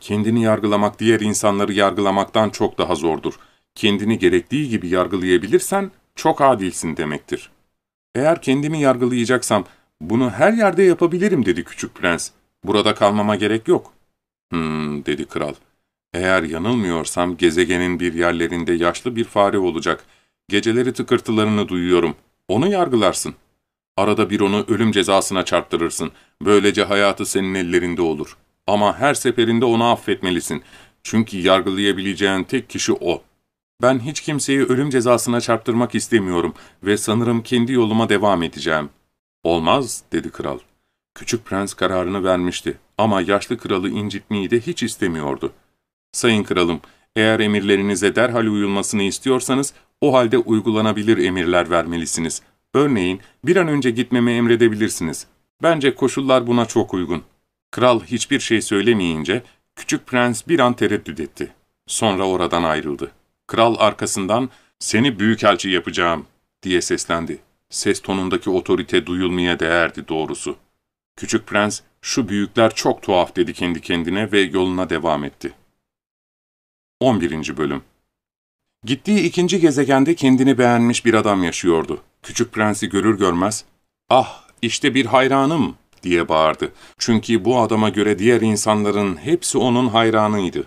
Kendini yargılamak diğer insanları yargılamaktan çok daha zordur. Kendini gerektiği gibi yargılayabilirsen çok adilsin demektir. Eğer kendimi yargılayacaksam bunu her yerde yapabilirim dedi küçük prens. Burada kalmama gerek yok. Hmm dedi kral. Eğer yanılmıyorsam gezegenin bir yerlerinde yaşlı bir fare olacak. Geceleri tıkırtılarını duyuyorum. Onu yargılarsın. Arada bir onu ölüm cezasına çarptırırsın. Böylece hayatı senin ellerinde olur. Ama her seferinde onu affetmelisin. Çünkü yargılayabileceğin tek kişi o. Ben hiç kimseyi ölüm cezasına çarptırmak istemiyorum ve sanırım kendi yoluma devam edeceğim. Olmaz, dedi kral. Küçük prens kararını vermişti ama yaşlı kralı incitmeyi de hiç istemiyordu. Sayın Kralım, eğer emirlerinize derhal uyulmasını istiyorsanız o halde uygulanabilir emirler vermelisiniz. Örneğin bir an önce gitmemi emredebilirsiniz. Bence koşullar buna çok uygun. Kral hiçbir şey söylemeyince küçük prens bir an tereddüt etti. Sonra oradan ayrıldı. Kral arkasından seni büyükelçi yapacağım diye seslendi. Ses tonundaki otorite duyulmaya değerdi doğrusu. Küçük prens şu büyükler çok tuhaf dedi kendi kendine ve yoluna devam etti. 11. Bölüm Gittiği ikinci gezegende kendini beğenmiş bir adam yaşıyordu. Küçük prensi görür görmez, ''Ah, işte bir hayranım!'' diye bağırdı. Çünkü bu adama göre diğer insanların hepsi onun hayranıydı.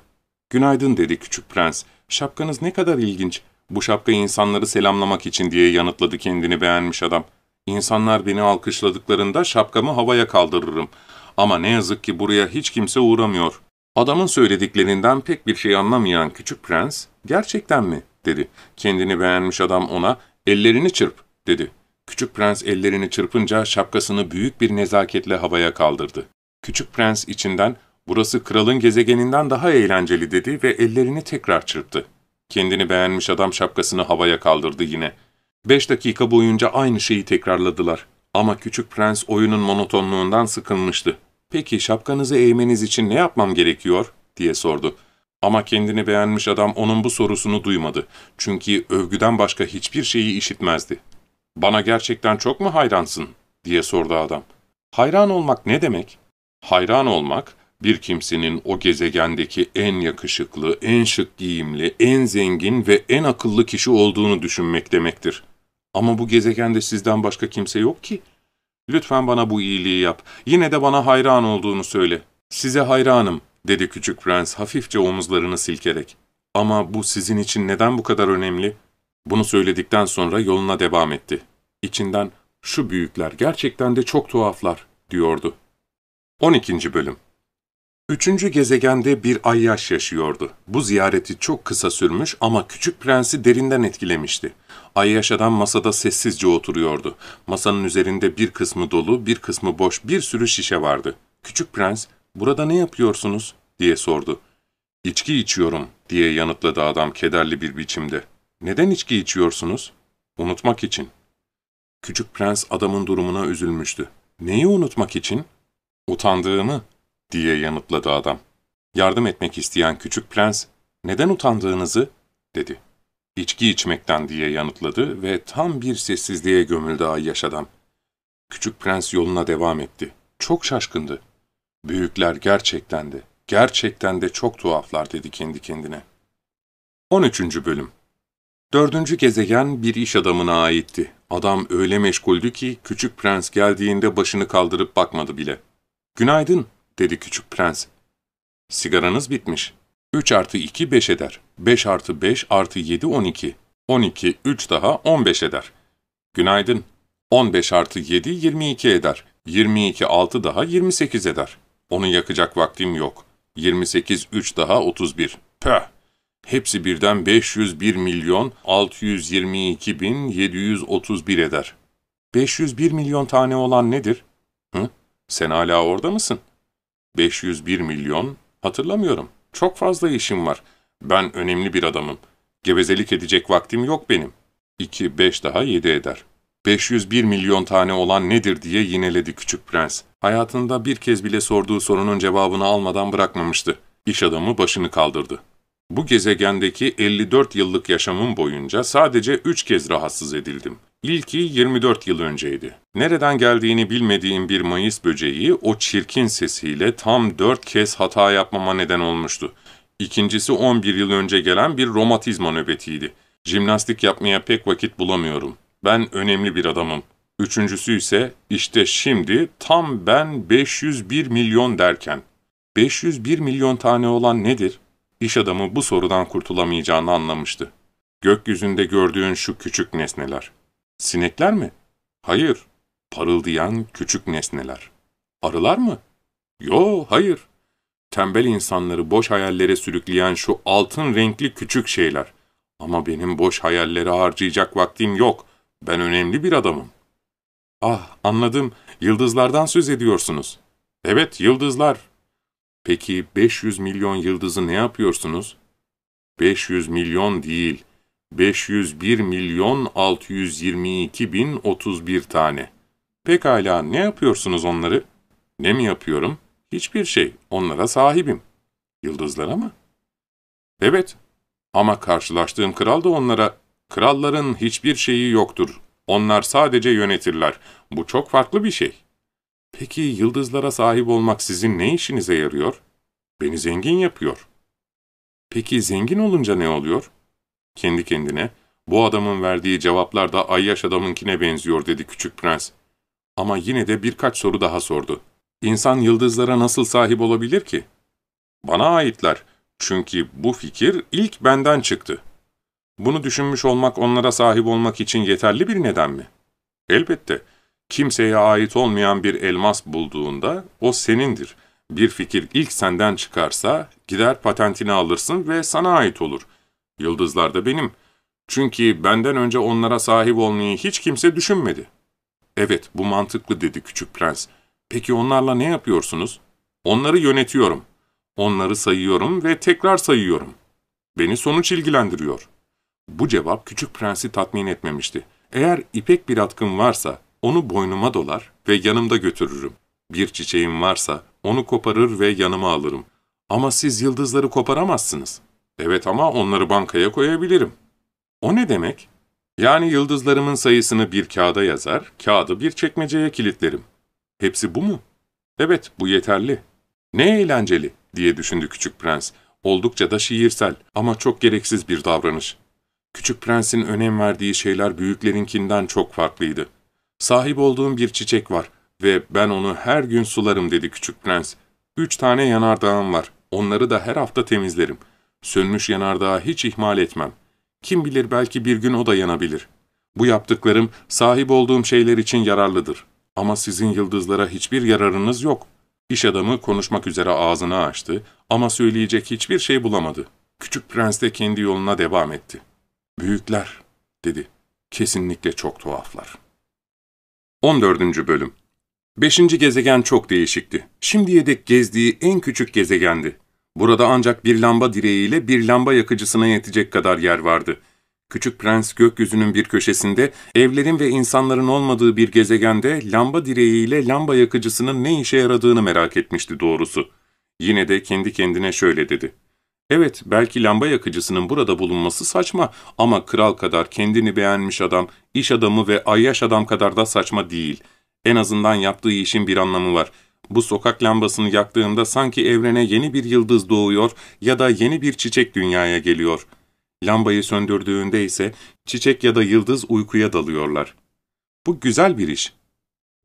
''Günaydın'' dedi küçük prens. ''Şapkanız ne kadar ilginç. Bu şapka insanları selamlamak için.'' diye yanıtladı kendini beğenmiş adam. ''İnsanlar beni alkışladıklarında şapkamı havaya kaldırırım. Ama ne yazık ki buraya hiç kimse uğramıyor.'' Adamın söylediklerinden pek bir şey anlamayan küçük prens, gerçekten mi dedi. Kendini beğenmiş adam ona, ellerini çırp dedi. Küçük prens ellerini çırpınca şapkasını büyük bir nezaketle havaya kaldırdı. Küçük prens içinden, burası kralın gezegeninden daha eğlenceli dedi ve ellerini tekrar çırptı. Kendini beğenmiş adam şapkasını havaya kaldırdı yine. Beş dakika boyunca aynı şeyi tekrarladılar. Ama küçük prens oyunun monotonluğundan sıkılmıştı. ''Peki şapkanızı eğmeniz için ne yapmam gerekiyor?'' diye sordu. Ama kendini beğenmiş adam onun bu sorusunu duymadı. Çünkü övgüden başka hiçbir şeyi işitmezdi. ''Bana gerçekten çok mu hayransın?'' diye sordu adam. ''Hayran olmak ne demek?'' ''Hayran olmak, bir kimsenin o gezegendeki en yakışıklı, en şık giyimli, en zengin ve en akıllı kişi olduğunu düşünmek demektir. Ama bu gezegende sizden başka kimse yok ki.'' Lütfen bana bu iyiliği yap. Yine de bana hayran olduğunu söyle. Size hayranım, dedi küçük prens hafifçe omuzlarını silkerek. Ama bu sizin için neden bu kadar önemli? Bunu söyledikten sonra yoluna devam etti. İçinden, şu büyükler gerçekten de çok tuhaflar, diyordu. 12. Bölüm Üçüncü gezegende bir ayyaş yaşıyordu. Bu ziyareti çok kısa sürmüş ama küçük prensi derinden etkilemişti. Ayyaş adam masada sessizce oturuyordu. Masanın üzerinde bir kısmı dolu, bir kısmı boş bir sürü şişe vardı. Küçük prens, ''Burada ne yapıyorsunuz?'' diye sordu. ''İçki içiyorum.'' diye yanıtladı adam kederli bir biçimde. ''Neden içki içiyorsunuz?'' ''Unutmak için.'' Küçük prens adamın durumuna üzülmüştü. ''Neyi unutmak için?'' ''Utandığımı.'' diye yanıtladı adam. Yardım etmek isteyen küçük prens, neden utandığınızı, dedi. İçki içmekten diye yanıtladı ve tam bir sessizliğe gömüldü ay yaş adam. Küçük prens yoluna devam etti. Çok şaşkındı. Büyükler gerçekten de, gerçekten de çok tuhaflar dedi kendi kendine. 13. Bölüm Dördüncü gezegen bir iş adamına aitti. Adam öyle meşguldü ki küçük prens geldiğinde başını kaldırıp bakmadı bile. ''Günaydın.'' dedi küçük prens. Sigaranız bitmiş. 3 artı 2 5 eder. 5 artı 5 artı 7 12. 12 3 daha 15 eder. Günaydın. 15 artı 7 22 eder. 22 6 daha 28 eder. Onu yakacak vaktim yok. 28 3 daha 31. Pöh! Hepsi birden 501 milyon 622 bin 731 eder. 501 milyon tane olan nedir? Hı? Sen hala orada mısın?'' 501 milyon? Hatırlamıyorum. Çok fazla işim var. Ben önemli bir adamım. Gevezelik edecek vaktim yok benim. 2, 5 daha 7 eder. 501 milyon tane olan nedir diye yineledi küçük prens. Hayatında bir kez bile sorduğu sorunun cevabını almadan bırakmamıştı. İş adamı başını kaldırdı. Bu gezegendeki 54 yıllık yaşamım boyunca sadece 3 kez rahatsız edildim. İlki 24 yıl önceydi. Nereden geldiğini bilmediğim bir Mayıs böceği o çirkin sesiyle tam 4 kez hata yapmama neden olmuştu. İkincisi 11 yıl önce gelen bir romatizma nöbetiydi. Jimnastik yapmaya pek vakit bulamıyorum. Ben önemli bir adamım. Üçüncüsü ise işte şimdi tam ben 501 milyon derken. 501 milyon tane olan nedir? İş adamı bu sorudan kurtulamayacağını anlamıştı. Gökyüzünde gördüğün şu küçük nesneler. Sinekler mi? Hayır. Parıldayan küçük nesneler. Arılar mı? Yo, hayır. Tembel insanları boş hayallere sürükleyen şu altın renkli küçük şeyler. Ama benim boş hayallere harcayacak vaktim yok. Ben önemli bir adamım. Ah, anladım. Yıldızlardan söz ediyorsunuz. Evet, yıldızlar. Peki 500 milyon yıldızı ne yapıyorsunuz? 500 milyon değil, 501 milyon 622 bin 31 tane. Pekala ne yapıyorsunuz onları? Ne mi yapıyorum? Hiçbir şey. Onlara sahibim. Yıldızlara mı? Evet. Ama karşılaştığım kral da onlara, kralların hiçbir şeyi yoktur. Onlar sadece yönetirler. Bu çok farklı bir şey. Peki yıldızlara sahip olmak sizin ne işinize yarıyor? Beni zengin yapıyor. Peki zengin olunca ne oluyor? Kendi kendine, bu adamın verdiği cevaplar da ayyaş adamınkine benziyor dedi küçük prens. Ama yine de birkaç soru daha sordu. İnsan yıldızlara nasıl sahip olabilir ki? Bana aitler. Çünkü bu fikir ilk benden çıktı. Bunu düşünmüş olmak onlara sahip olmak için yeterli bir neden mi? Elbette. Kimseye ait olmayan bir elmas bulduğunda o senindir. Bir fikir ilk senden çıkarsa gider patentini alırsın ve sana ait olur.'' Yıldızlar da benim. Çünkü benden önce onlara sahip olmayı hiç kimse düşünmedi. Evet, bu mantıklı dedi küçük prens. Peki onlarla ne yapıyorsunuz? Onları yönetiyorum. Onları sayıyorum ve tekrar sayıyorum. Beni sonuç ilgilendiriyor. Bu cevap küçük prensi tatmin etmemişti. Eğer ipek bir atkım varsa onu boynuma dolar ve yanımda götürürüm. Bir çiçeğim varsa onu koparır ve yanıma alırım. Ama siz yıldızları koparamazsınız.'' Evet ama onları bankaya koyabilirim. O ne demek? Yani yıldızlarımın sayısını bir kağıda yazar, kağıdı bir çekmeceye kilitlerim. Hepsi bu mu? Evet, bu yeterli. Ne eğlenceli, diye düşündü Küçük Prens. Oldukça da şiirsel ama çok gereksiz bir davranış. Küçük Prens'in önem verdiği şeyler büyüklerinkinden çok farklıydı. Sahip olduğum bir çiçek var ve ben onu her gün sularım dedi Küçük Prens. Üç tane yanardağım var, onları da her hafta temizlerim.'' Sönmüş yanardağı hiç ihmal etmem. Kim bilir belki bir gün o da yanabilir. Bu yaptıklarım sahip olduğum şeyler için yararlıdır. Ama sizin yıldızlara hiçbir yararınız yok. İş adamı konuşmak üzere ağzını açtı ama söyleyecek hiçbir şey bulamadı. Küçük prens de kendi yoluna devam etti. Büyükler, dedi. Kesinlikle çok tuhaflar. 14. Bölüm Beşinci gezegen çok değişikti. Şimdiye dek gezdiği en küçük gezegendi. Burada ancak bir lamba direğiyle bir lamba yakıcısına yetecek kadar yer vardı. Küçük Prens gökyüzünün bir köşesinde, evlerin ve insanların olmadığı bir gezegende lamba direğiyle lamba yakıcısının ne işe yaradığını merak etmişti doğrusu. Yine de kendi kendine şöyle dedi. Evet, belki lamba yakıcısının burada bulunması saçma ama kral kadar kendini beğenmiş adam, iş adamı ve ayyaş adam kadar da saçma değil. En azından yaptığı işin bir anlamı var.'' Bu sokak lambasını yaktığımda sanki evrene yeni bir yıldız doğuyor ya da yeni bir çiçek dünyaya geliyor. Lambayı söndürdüğünde ise çiçek ya da yıldız uykuya dalıyorlar. Bu güzel bir iş.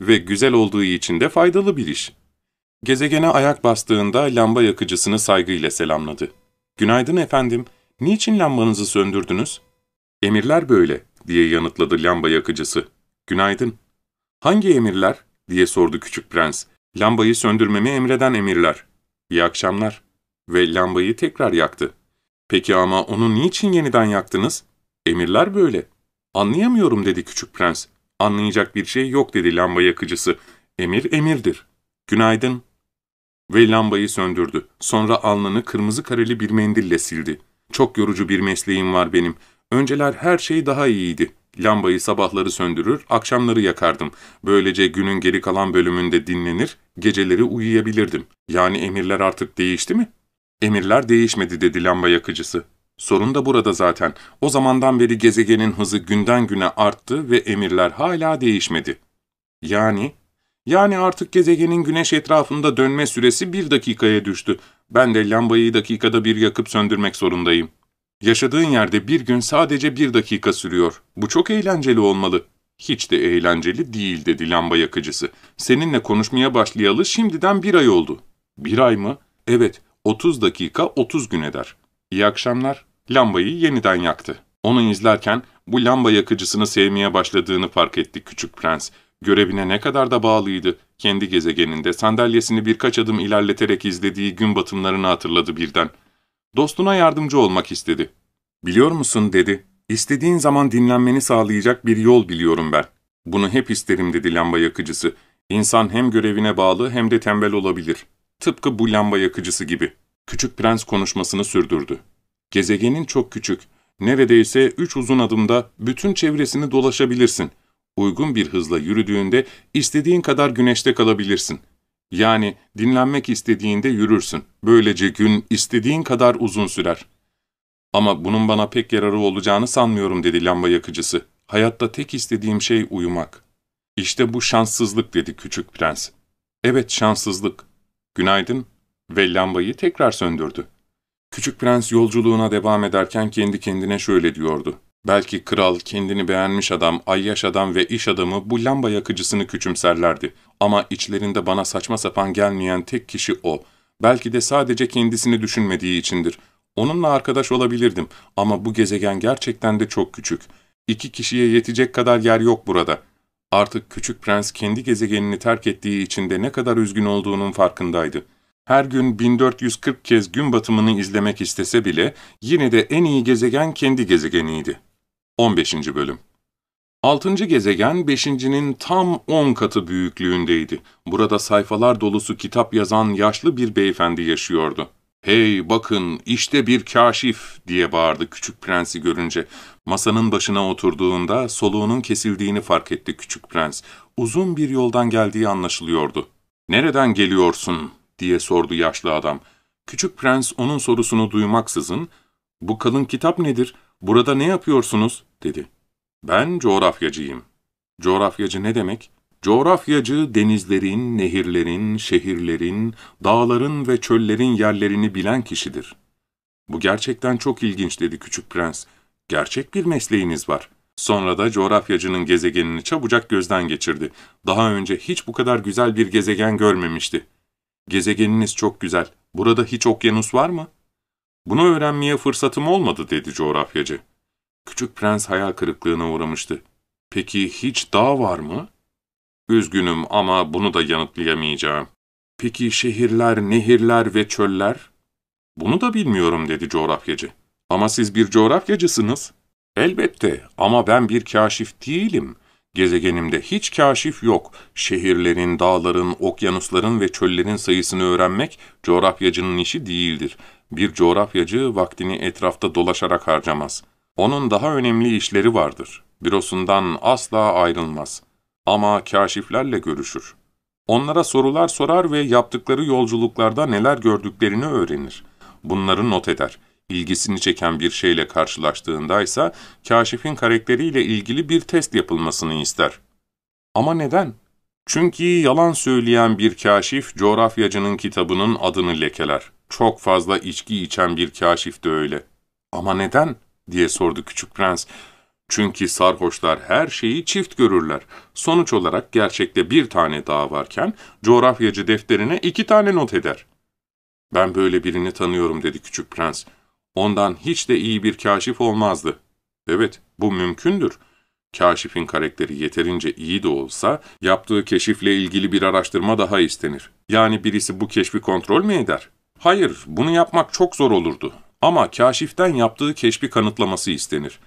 Ve güzel olduğu için de faydalı bir iş. Gezegene ayak bastığında lamba yakıcısını saygıyla selamladı. ''Günaydın efendim, niçin lambanızı söndürdünüz?'' ''Emirler böyle.'' diye yanıtladı lamba yakıcısı. ''Günaydın.'' ''Hangi emirler?'' diye sordu küçük prens. Lambayı söndürmemi emreden emirler. İyi akşamlar. Ve lambayı tekrar yaktı. Peki ama onu niçin yeniden yaktınız? Emirler böyle. Anlayamıyorum dedi küçük prens. Anlayacak bir şey yok dedi lamba yakıcısı. Emir emirdir. Günaydın. Ve lambayı söndürdü. Sonra alnını kırmızı kareli bir mendille sildi. Çok yorucu bir mesleğim var benim. Önceler her şey daha iyiydi. Lambayı sabahları söndürür, akşamları yakardım. Böylece günün geri kalan bölümünde dinlenir, geceleri uyuyabilirdim. Yani emirler artık değişti mi? Emirler değişmedi dedi lamba yakıcısı. Sorun da burada zaten. O zamandan beri gezegenin hızı günden güne arttı ve emirler hala değişmedi. Yani? Yani artık gezegenin güneş etrafında dönme süresi bir dakikaya düştü. Ben de lambayı dakikada bir yakıp söndürmek zorundayım. Yaşadığın yerde bir gün sadece bir dakika sürüyor. Bu çok eğlenceli olmalı. Hiç de eğlenceli değil dedi lamba yakıcısı. Seninle konuşmaya başlayalı şimdiden bir ay oldu. Bir ay mı? Evet, 30 dakika 30 gün eder. İyi akşamlar. Lambayı yeniden yaktı. Onu izlerken bu lamba yakıcısını sevmeye başladığını fark etti küçük prens. Görevine ne kadar da bağlıydı. Kendi gezegeninde sandalyesini birkaç adım ilerleterek izlediği gün batımlarını hatırladı birden. Dostuna yardımcı olmak istedi. ''Biliyor musun?'' dedi. ''İstediğin zaman dinlenmeni sağlayacak bir yol biliyorum ben. Bunu hep isterim.'' dedi lamba yakıcısı. ''İnsan hem görevine bağlı hem de tembel olabilir. Tıpkı bu lamba yakıcısı gibi.'' Küçük Prens konuşmasını sürdürdü. Gezegenin çok küçük, neredeyse üç uzun adımda bütün çevresini dolaşabilirsin. Uygun bir hızla yürüdüğünde istediğin kadar güneşte kalabilirsin. Yani dinlenmek istediğinde yürürsün. Böylece gün istediğin kadar uzun sürer. Ama bunun bana pek yararı olacağını sanmıyorum dedi lamba yakıcısı. Hayatta tek istediğim şey uyumak. İşte bu şanssızlık dedi küçük prens. Evet şanssızlık. Günaydın ve lambayı tekrar söndürdü. Küçük prens yolculuğuna devam ederken kendi kendine şöyle diyordu. Belki kral, kendini beğenmiş adam, ayyaş adam ve iş adamı bu lamba yakıcısını küçümserlerdi. Ama içlerinde bana saçma sapan gelmeyen tek kişi o. Belki de sadece kendisini düşünmediği içindir. Onunla arkadaş olabilirdim ama bu gezegen gerçekten de çok küçük. İki kişiye yetecek kadar yer yok burada. Artık küçük prens kendi gezegenini terk ettiği için de ne kadar üzgün olduğunun farkındaydı. Her gün 1440 kez gün batımını izlemek istese bile yine de en iyi gezegen kendi gezegeniydi. 15. Bölüm Altıncı gezegen beşincinin tam on katı büyüklüğündeydi. Burada sayfalar dolusu kitap yazan yaşlı bir beyefendi yaşıyordu. ''Hey bakın işte bir kaşif!'' diye bağırdı küçük prensi görünce. Masanın başına oturduğunda soluğunun kesildiğini fark etti küçük prens. Uzun bir yoldan geldiği anlaşılıyordu. ''Nereden geliyorsun?'' diye sordu yaşlı adam. Küçük prens onun sorusunu duymaksızın ''Bu kalın kitap nedir?'' ''Burada ne yapıyorsunuz?'' dedi. ''Ben coğrafyacıyım.'' Coğrafyacı ne demek? Coğrafyacı denizlerin, nehirlerin, şehirlerin, dağların ve çöllerin yerlerini bilen kişidir. Bu gerçekten çok ilginç dedi Küçük Prens. Gerçek bir mesleğiniz var. Sonra da coğrafyacının gezegenini çabucak gözden geçirdi. Daha önce hiç bu kadar güzel bir gezegen görmemişti. Gezegeniniz çok güzel. Burada hiç okyanus var mı? Bunu öğrenmeye fırsatım olmadı dedi coğrafyacı. Küçük prens hayal kırıklığına uğramıştı. Peki hiç dağ var mı? Üzgünüm ama bunu da yanıtlayamayacağım. Peki şehirler, nehirler ve çöller? Bunu da bilmiyorum dedi coğrafyacı. Ama siz bir coğrafyacısınız. Elbette ama ben bir kaşif değilim. Gezegenimde hiç kaşif yok. Şehirlerin, dağların, okyanusların ve çöllerin sayısını öğrenmek coğrafyacının işi değildir. Bir coğrafyacı vaktini etrafta dolaşarak harcamaz. Onun daha önemli işleri vardır. Bürosundan asla ayrılmaz. Ama kaşiflerle görüşür. Onlara sorular sorar ve yaptıkları yolculuklarda neler gördüklerini öğrenir. Bunları not eder ilgisini çeken bir şeyle karşılaştığında ise kaşifin karakteriyle ilgili bir test yapılmasını ister. Ama neden? Çünkü yalan söyleyen bir kaşif coğrafyacının kitabının adını lekeler. Çok fazla içki içen bir kaşif de öyle. Ama neden? diye sordu küçük prens. Çünkü sarhoşlar her şeyi çift görürler. Sonuç olarak gerçekte bir tane daha varken coğrafyacı defterine iki tane not eder. Ben böyle birini tanıyorum dedi küçük prens. Ondan hiç de iyi bir kaşif olmazdı. Evet, bu mümkündür. Kaşifin karakteri yeterince iyi de olsa, yaptığı keşifle ilgili bir araştırma daha istenir. Yani birisi bu keşfi kontrol mü eder? Hayır, bunu yapmak çok zor olurdu. Ama kaşiften yaptığı keşfi kanıtlaması istenir.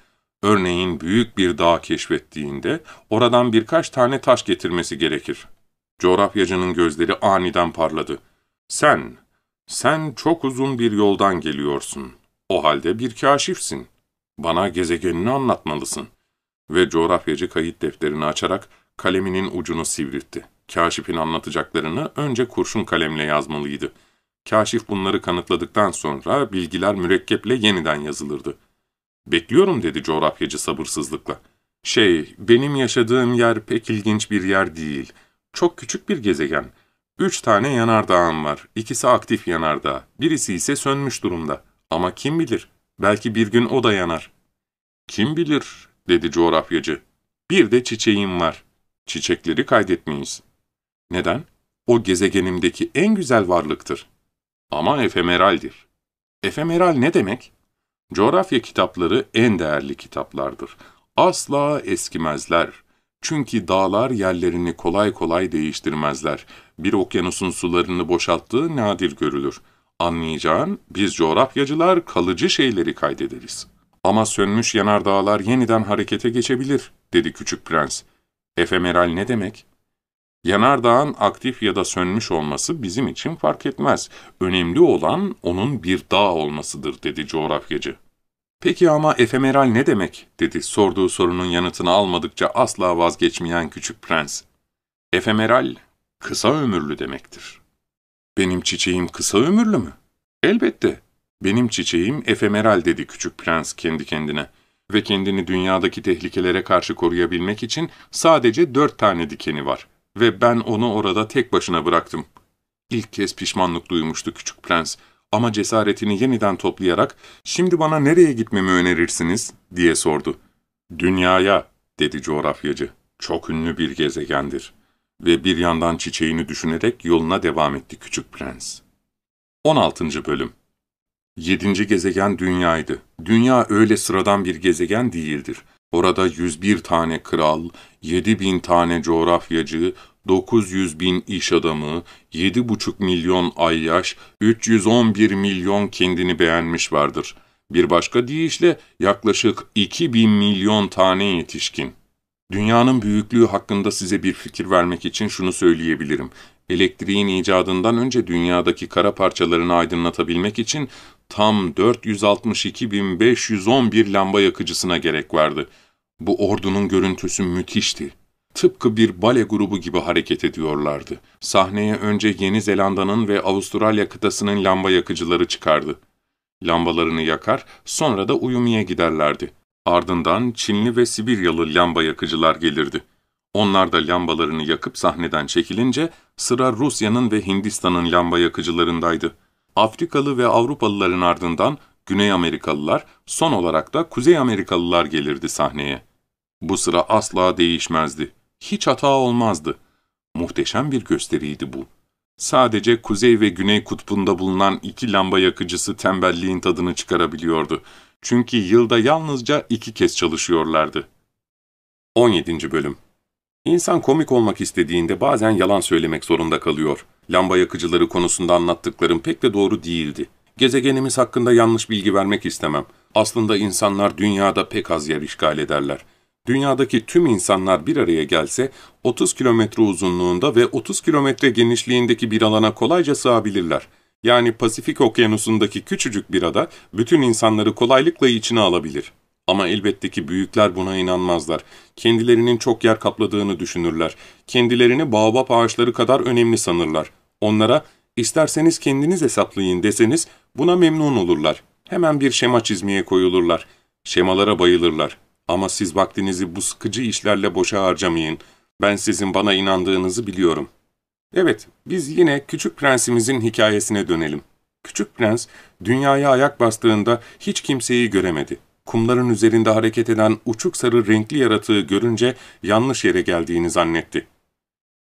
Örneğin büyük bir dağ keşfettiğinde oradan birkaç tane taş getirmesi gerekir. Coğrafyacının gözleri aniden parladı. Sen, sen çok uzun bir yoldan geliyorsun. O halde bir kaşifsin. Bana gezegenini anlatmalısın. Ve coğrafyacı kayıt defterini açarak kaleminin ucunu sivriltti. Kaşif'in anlatacaklarını önce kurşun kalemle yazmalıydı. Kaşif bunları kanıtladıktan sonra bilgiler mürekkeple yeniden yazılırdı. ''Bekliyorum.'' dedi coğrafyacı sabırsızlıkla. ''Şey, benim yaşadığım yer pek ilginç bir yer değil. Çok küçük bir gezegen. Üç tane yanardağım var. İkisi aktif yanardağ. Birisi ise sönmüş durumda.'' Ama kim bilir, belki bir gün o da yanar. Kim bilir, dedi coğrafyacı. Bir de çiçeğim var. Çiçekleri kaydetmeyiz. Neden? O gezegenimdeki en güzel varlıktır. Ama efemeraldir. Efemeral ne demek? Coğrafya kitapları en değerli kitaplardır. Asla eskimezler. Çünkü dağlar yerlerini kolay kolay değiştirmezler. Bir okyanusun sularını boşalttığı nadir görülür. Anlayacağın biz coğrafyacılar kalıcı şeyleri kaydederiz. Ama sönmüş yanardağlar yeniden harekete geçebilir, dedi küçük prens. Efemeral ne demek? Yanardağın aktif ya da sönmüş olması bizim için fark etmez. Önemli olan onun bir dağ olmasıdır, dedi coğrafyacı. Peki ama efemeral ne demek, dedi sorduğu sorunun yanıtını almadıkça asla vazgeçmeyen küçük prens. Efemeral, kısa ömürlü demektir. Benim çiçeğim kısa ömürlü mü? Elbette. Benim çiçeğim efemeral dedi küçük prens kendi kendine ve kendini dünyadaki tehlikelere karşı koruyabilmek için sadece dört tane dikeni var ve ben onu orada tek başına bıraktım. İlk kez pişmanlık duymuştu küçük prens ama cesaretini yeniden toplayarak ''Şimdi bana nereye gitmemi önerirsiniz?'' diye sordu. ''Dünyaya'' dedi coğrafyacı. ''Çok ünlü bir gezegendir.'' ve bir yandan çiçeğini düşünerek yoluna devam etti küçük prens. 16. Bölüm Yedinci gezegen Dünya'ydı. Dünya öyle sıradan bir gezegen değildir. Orada 101 tane kral, 7000 tane coğrafyacı, 900 bin iş adamı, 7,5 milyon ay yaş, 311 milyon kendini beğenmiş vardır. Bir başka deyişle yaklaşık 2000 milyon tane yetişkin. Dünyanın büyüklüğü hakkında size bir fikir vermek için şunu söyleyebilirim. Elektriğin icadından önce dünyadaki kara parçalarını aydınlatabilmek için tam 462.511 lamba yakıcısına gerek vardı. Bu ordunun görüntüsü müthişti. Tıpkı bir bale grubu gibi hareket ediyorlardı. Sahneye önce Yeni Zelanda'nın ve Avustralya kıtasının lamba yakıcıları çıkardı. Lambalarını yakar, sonra da uyumaya giderlerdi. Ardından Çinli ve Sibiryalı lamba yakıcılar gelirdi. Onlar da lambalarını yakıp sahneden çekilince sıra Rusya'nın ve Hindistan'ın lamba yakıcılarındaydı. Afrikalı ve Avrupalıların ardından Güney Amerikalılar, son olarak da Kuzey Amerikalılar gelirdi sahneye. Bu sıra asla değişmezdi. Hiç hata olmazdı. Muhteşem bir gösteriydi bu. Sadece kuzey ve güney kutbunda bulunan iki lamba yakıcısı tembelliğin tadını çıkarabiliyordu. Çünkü yılda yalnızca iki kez çalışıyorlardı. 17. Bölüm İnsan komik olmak istediğinde bazen yalan söylemek zorunda kalıyor. Lamba yakıcıları konusunda anlattıklarım pek de doğru değildi. Gezegenimiz hakkında yanlış bilgi vermek istemem. Aslında insanlar dünyada pek az yer işgal ederler. Dünyadaki tüm insanlar bir araya gelse 30 kilometre uzunluğunda ve 30 kilometre genişliğindeki bir alana kolayca sığabilirler.'' yani Pasifik okyanusundaki küçücük bir ada bütün insanları kolaylıkla içine alabilir. Ama elbette ki büyükler buna inanmazlar. Kendilerinin çok yer kapladığını düşünürler. Kendilerini baobab ağaçları kadar önemli sanırlar. Onlara isterseniz kendiniz hesaplayın deseniz buna memnun olurlar. Hemen bir şema çizmeye koyulurlar. Şemalara bayılırlar. Ama siz vaktinizi bu sıkıcı işlerle boşa harcamayın. Ben sizin bana inandığınızı biliyorum.'' Evet, biz yine Küçük Prens'imizin hikayesine dönelim. Küçük Prens, dünyaya ayak bastığında hiç kimseyi göremedi. Kumların üzerinde hareket eden uçuk sarı renkli yaratığı görünce yanlış yere geldiğini zannetti.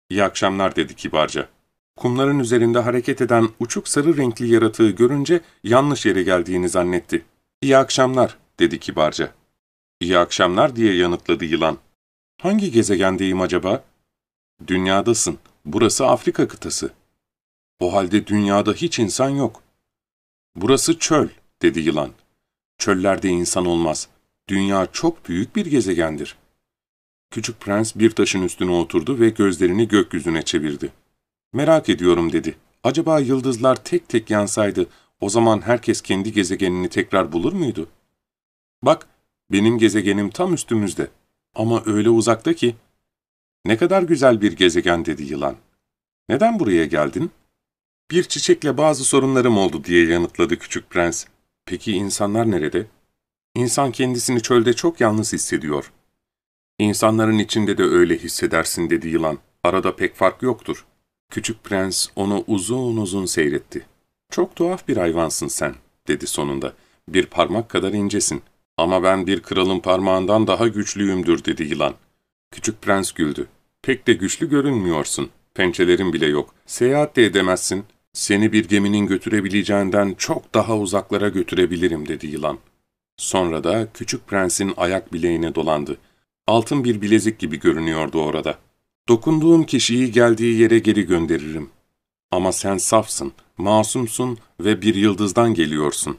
İyi akşamlar dedi kibarca. Kumların üzerinde hareket eden uçuk sarı renkli yaratığı görünce yanlış yere geldiğini zannetti. İyi akşamlar dedi kibarca. İyi akşamlar diye yanıtladı yılan. Hangi gezegendeyim acaba? Dünyadasın Burası Afrika kıtası. O halde dünyada hiç insan yok. Burası çöl, dedi yılan. Çöllerde insan olmaz. Dünya çok büyük bir gezegendir. Küçük prens bir taşın üstüne oturdu ve gözlerini gökyüzüne çevirdi. Merak ediyorum dedi. Acaba yıldızlar tek tek yansaydı o zaman herkes kendi gezegenini tekrar bulur muydu? Bak, benim gezegenim tam üstümüzde. Ama öyle uzakta ki ne kadar güzel bir gezegen dedi yılan. Neden buraya geldin? Bir çiçekle bazı sorunlarım oldu diye yanıtladı küçük prens. Peki insanlar nerede? İnsan kendisini çölde çok yalnız hissediyor. İnsanların içinde de öyle hissedersin dedi yılan. Arada pek fark yoktur. Küçük prens onu uzun uzun seyretti. Çok tuhaf bir hayvansın sen dedi sonunda. Bir parmak kadar incesin. Ama ben bir kralın parmağından daha güçlüyümdür dedi yılan. Küçük prens güldü. Pek de güçlü görünmüyorsun. Pençelerin bile yok. Seyahat de edemezsin. Seni bir geminin götürebileceğinden çok daha uzaklara götürebilirim dedi yılan. Sonra da küçük prensin ayak bileğine dolandı. Altın bir bilezik gibi görünüyordu orada. Dokunduğum kişiyi geldiği yere geri gönderirim. Ama sen safsın, masumsun ve bir yıldızdan geliyorsun.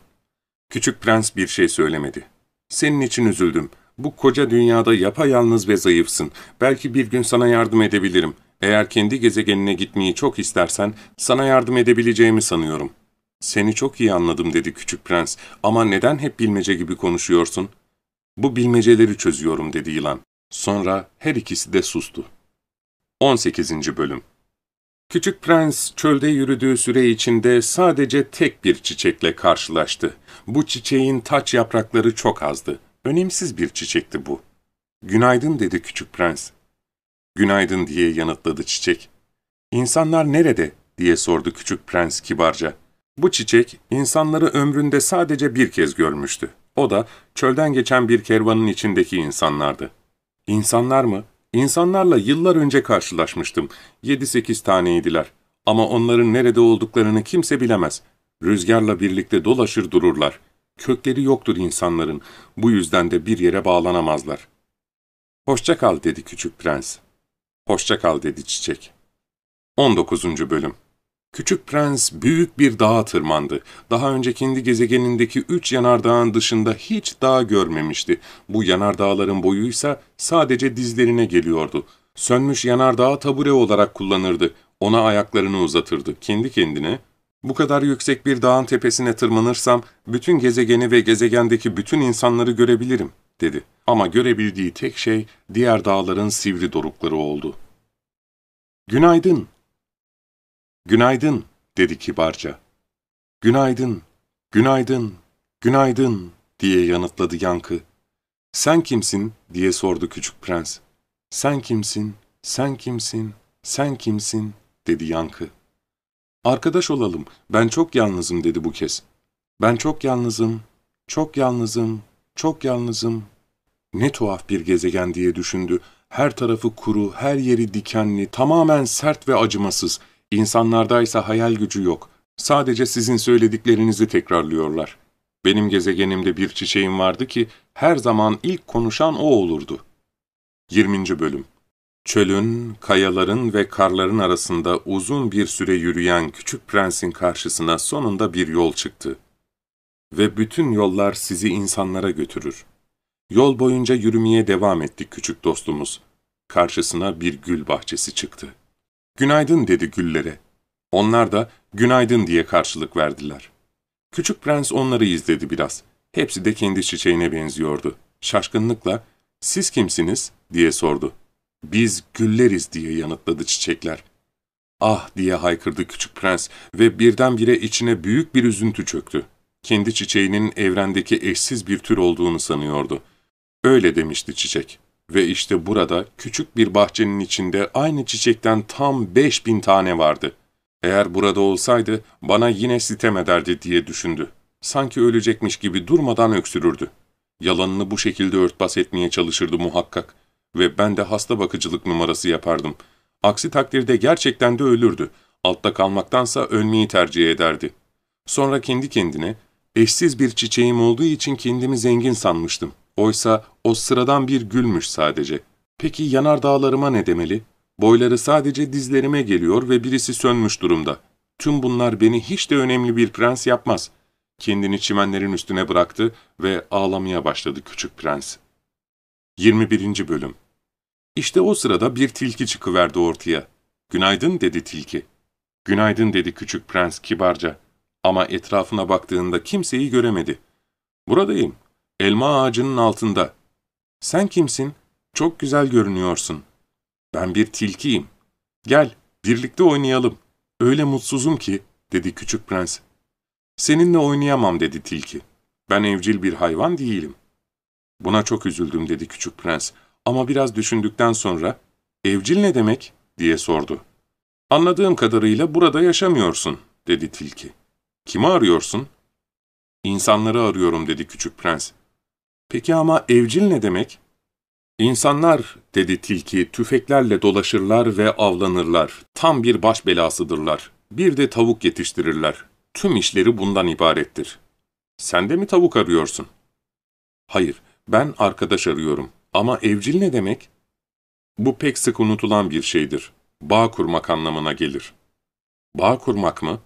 Küçük prens bir şey söylemedi. Senin için üzüldüm bu koca dünyada yapayalnız ve zayıfsın. Belki bir gün sana yardım edebilirim. Eğer kendi gezegenine gitmeyi çok istersen sana yardım edebileceğimi sanıyorum. Seni çok iyi anladım dedi küçük prens ama neden hep bilmece gibi konuşuyorsun? Bu bilmeceleri çözüyorum dedi yılan. Sonra her ikisi de sustu. 18. Bölüm Küçük prens çölde yürüdüğü süre içinde sadece tek bir çiçekle karşılaştı. Bu çiçeğin taç yaprakları çok azdı. Önemsiz bir çiçekti bu. Günaydın dedi küçük prens. Günaydın diye yanıtladı çiçek. İnsanlar nerede diye sordu küçük prens kibarca. Bu çiçek insanları ömründe sadece bir kez görmüştü. O da çölden geçen bir kervanın içindeki insanlardı. İnsanlar mı? İnsanlarla yıllar önce karşılaşmıştım. Yedi sekiz taneydiler. Ama onların nerede olduklarını kimse bilemez. Rüzgarla birlikte dolaşır dururlar kökleri yoktur insanların, bu yüzden de bir yere bağlanamazlar. Hoşça kal dedi küçük prens. Hoşça kal dedi çiçek. 19. Bölüm Küçük prens büyük bir dağa tırmandı. Daha önce kendi gezegenindeki üç yanardağın dışında hiç dağ görmemişti. Bu yanardağların boyuysa sadece dizlerine geliyordu. Sönmüş yanardağı tabure olarak kullanırdı. Ona ayaklarını uzatırdı. Kendi kendine bu kadar yüksek bir dağın tepesine tırmanırsam bütün gezegeni ve gezegendeki bütün insanları görebilirim, dedi. Ama görebildiği tek şey diğer dağların sivri dorukları oldu. Günaydın. Günaydın, dedi kibarca. Günaydın, günaydın, günaydın, diye yanıtladı yankı. Sen kimsin, diye sordu küçük prens. Sen kimsin, sen kimsin, sen kimsin, dedi yankı. Arkadaş olalım, ben çok yalnızım dedi bu kez. Ben çok yalnızım, çok yalnızım, çok yalnızım. Ne tuhaf bir gezegen diye düşündü. Her tarafı kuru, her yeri dikenli, tamamen sert ve acımasız. İnsanlardaysa hayal gücü yok. Sadece sizin söylediklerinizi tekrarlıyorlar. Benim gezegenimde bir çiçeğim vardı ki her zaman ilk konuşan o olurdu. 20. Bölüm Çölün, kayaların ve karların arasında uzun bir süre yürüyen küçük prensin karşısına sonunda bir yol çıktı. Ve bütün yollar sizi insanlara götürür. Yol boyunca yürümeye devam ettik küçük dostumuz. Karşısına bir gül bahçesi çıktı. Günaydın dedi güllere. Onlar da günaydın diye karşılık verdiler. Küçük prens onları izledi biraz. Hepsi de kendi çiçeğine benziyordu. Şaşkınlıkla, siz kimsiniz diye sordu. ''Biz gülleriz.'' diye yanıtladı çiçekler. ''Ah!'' diye haykırdı küçük prens ve birdenbire içine büyük bir üzüntü çöktü. Kendi çiçeğinin evrendeki eşsiz bir tür olduğunu sanıyordu. Öyle demişti çiçek. Ve işte burada küçük bir bahçenin içinde aynı çiçekten tam beş bin tane vardı. Eğer burada olsaydı bana yine sitem ederdi diye düşündü. Sanki ölecekmiş gibi durmadan öksürürdü. Yalanını bu şekilde örtbas etmeye çalışırdı muhakkak ve ben de hasta bakıcılık numarası yapardım. Aksi takdirde gerçekten de ölürdü. Altta kalmaktansa ölmeyi tercih ederdi. Sonra kendi kendine, eşsiz bir çiçeğim olduğu için kendimi zengin sanmıştım. Oysa o sıradan bir gülmüş sadece. Peki yanardağlarıma ne demeli? Boyları sadece dizlerime geliyor ve birisi sönmüş durumda. Tüm bunlar beni hiç de önemli bir prens yapmaz. Kendini çimenlerin üstüne bıraktı ve ağlamaya başladı küçük prens.'' 21. Bölüm İşte o sırada bir tilki çıkıverdi ortaya. Günaydın dedi tilki. Günaydın dedi küçük prens kibarca. Ama etrafına baktığında kimseyi göremedi. Buradayım. Elma ağacının altında. Sen kimsin? Çok güzel görünüyorsun. Ben bir tilkiyim. Gel, birlikte oynayalım. Öyle mutsuzum ki, dedi küçük prens. Seninle oynayamam dedi tilki. Ben evcil bir hayvan değilim. Buna çok üzüldüm dedi küçük prens ama biraz düşündükten sonra evcil ne demek diye sordu. Anladığım kadarıyla burada yaşamıyorsun dedi tilki. Kimi arıyorsun? İnsanları arıyorum dedi küçük prens. Peki ama evcil ne demek? İnsanlar, dedi tilki, tüfeklerle dolaşırlar ve avlanırlar. Tam bir baş belasıdırlar. Bir de tavuk yetiştirirler. Tüm işleri bundan ibarettir. Sen de mi tavuk arıyorsun? Hayır, ben arkadaş arıyorum. Ama evcil ne demek? Bu pek sık unutulan bir şeydir. Bağ kurmak anlamına gelir. Bağ kurmak mı?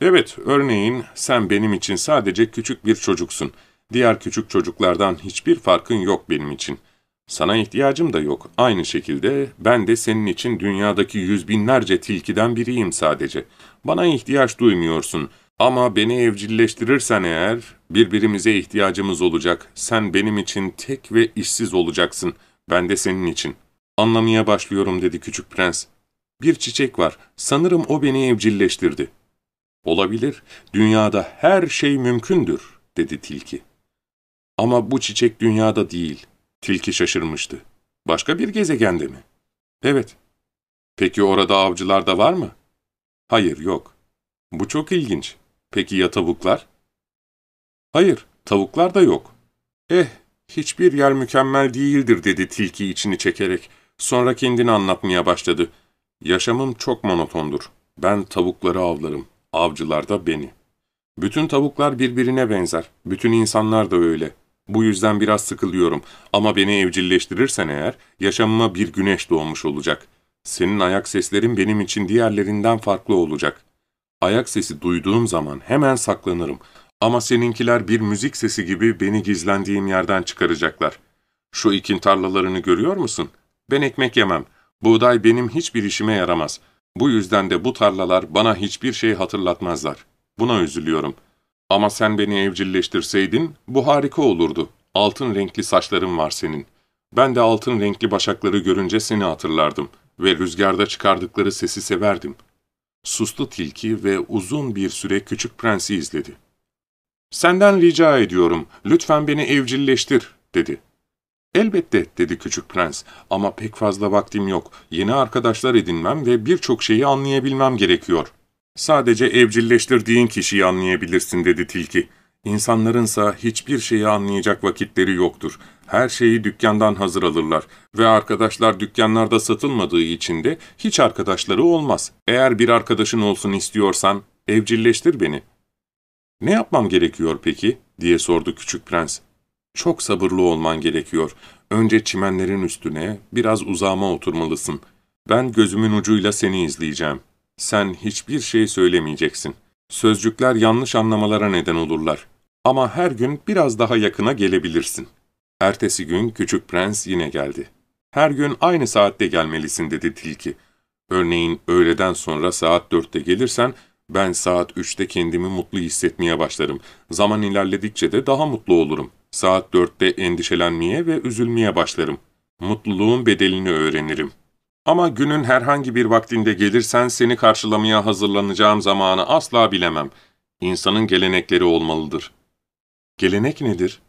Evet, örneğin sen benim için sadece küçük bir çocuksun. Diğer küçük çocuklardan hiçbir farkın yok benim için. Sana ihtiyacım da yok. Aynı şekilde ben de senin için dünyadaki yüz binlerce tilkiden biriyim sadece. Bana ihtiyaç duymuyorsun. Ama beni evcilleştirirsen eğer, birbirimize ihtiyacımız olacak. Sen benim için tek ve işsiz olacaksın, ben de senin için. Anlamaya başlıyorum dedi küçük prens. Bir çiçek var, sanırım o beni evcilleştirdi. Olabilir, dünyada her şey mümkündür, dedi tilki. Ama bu çiçek dünyada değil, tilki şaşırmıştı. Başka bir gezegende mi? Evet. Peki orada avcılar da var mı? Hayır, yok. Bu çok ilginç. Peki ya tavuklar? Hayır, tavuklar da yok. Eh, hiçbir yer mükemmel değildir dedi tilki içini çekerek. Sonra kendini anlatmaya başladı. Yaşamım çok monotondur. Ben tavukları avlarım, avcılar da beni. Bütün tavuklar birbirine benzer, bütün insanlar da öyle. Bu yüzden biraz sıkılıyorum ama beni evcilleştirirsen eğer yaşamıma bir güneş doğmuş olacak. Senin ayak seslerin benim için diğerlerinden farklı olacak. Ayak sesi duyduğum zaman hemen saklanırım ama seninkiler bir müzik sesi gibi beni gizlendiğim yerden çıkaracaklar. Şu ikin tarlalarını görüyor musun? Ben ekmek yemem. Buğday benim hiçbir işime yaramaz. Bu yüzden de bu tarlalar bana hiçbir şey hatırlatmazlar. Buna üzülüyorum. Ama sen beni evcilleştirseydin bu harika olurdu. Altın renkli saçların var senin. Ben de altın renkli başakları görünce seni hatırlardım ve rüzgarda çıkardıkları sesi severdim.'' Suslu tilki ve uzun bir süre küçük prensi izledi. ''Senden rica ediyorum, lütfen beni evcilleştir.'' dedi. ''Elbette.'' dedi küçük prens ama pek fazla vaktim yok. Yeni arkadaşlar edinmem ve birçok şeyi anlayabilmem gerekiyor.'' ''Sadece evcilleştirdiğin kişiyi anlayabilirsin.'' dedi tilki. İnsanlarınsa hiçbir şeyi anlayacak vakitleri yoktur. Her şeyi dükkandan hazır alırlar ve arkadaşlar dükkanlarda satılmadığı için de hiç arkadaşları olmaz. Eğer bir arkadaşın olsun istiyorsan evcilleştir beni. Ne yapmam gerekiyor peki diye sordu küçük prens. Çok sabırlı olman gerekiyor. Önce çimenlerin üstüne biraz uzama oturmalısın. Ben gözümün ucuyla seni izleyeceğim. Sen hiçbir şey söylemeyeceksin.'' Sözcükler yanlış anlamalara neden olurlar. Ama her gün biraz daha yakına gelebilirsin. Ertesi gün Küçük Prens yine geldi. Her gün aynı saatte gelmelisin dedi tilki. Örneğin öğleden sonra saat dörtte gelirsen ben saat üçte kendimi mutlu hissetmeye başlarım. Zaman ilerledikçe de daha mutlu olurum. Saat dörtte endişelenmeye ve üzülmeye başlarım. Mutluluğun bedelini öğrenirim. Ama günün herhangi bir vaktinde gelirsen seni karşılamaya hazırlanacağım zamanı asla bilemem. İnsanın gelenekleri olmalıdır. Gelenek nedir?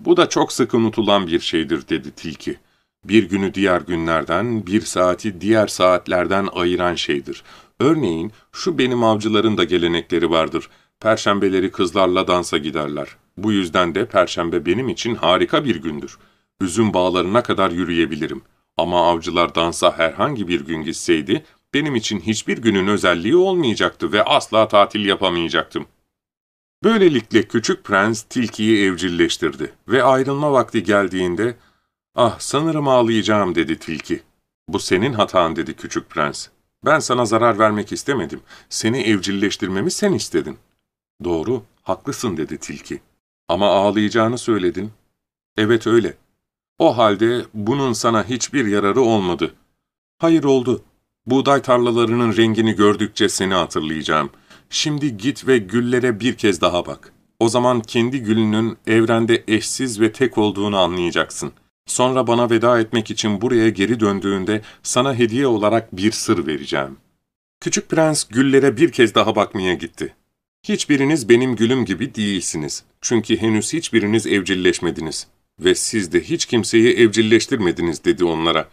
Bu da çok sık unutulan bir şeydir dedi tilki. Bir günü diğer günlerden, bir saati diğer saatlerden ayıran şeydir. Örneğin şu benim avcıların da gelenekleri vardır. Perşembeleri kızlarla dansa giderler. Bu yüzden de perşembe benim için harika bir gündür. Üzüm bağlarına kadar yürüyebilirim.'' Ama avcılar dansa herhangi bir gün gitseydi, benim için hiçbir günün özelliği olmayacaktı ve asla tatil yapamayacaktım. Böylelikle küçük prens tilkiyi evcilleştirdi ve ayrılma vakti geldiğinde ''Ah sanırım ağlayacağım'' dedi tilki. ''Bu senin hatan'' dedi küçük prens. ''Ben sana zarar vermek istemedim. Seni evcilleştirmemi sen istedin.'' ''Doğru, haklısın'' dedi tilki. ''Ama ağlayacağını söyledin.'' ''Evet öyle. O halde bunun sana hiçbir yararı olmadı. Hayır oldu. Buğday tarlalarının rengini gördükçe seni hatırlayacağım. Şimdi git ve güllere bir kez daha bak. O zaman kendi gülünün evrende eşsiz ve tek olduğunu anlayacaksın. Sonra bana veda etmek için buraya geri döndüğünde sana hediye olarak bir sır vereceğim. Küçük prens güllere bir kez daha bakmaya gitti. Hiçbiriniz benim gülüm gibi değilsiniz. Çünkü henüz hiçbiriniz evcilleşmediniz ve siz de hiç kimseyi evcilleştirmediniz dedi onlara.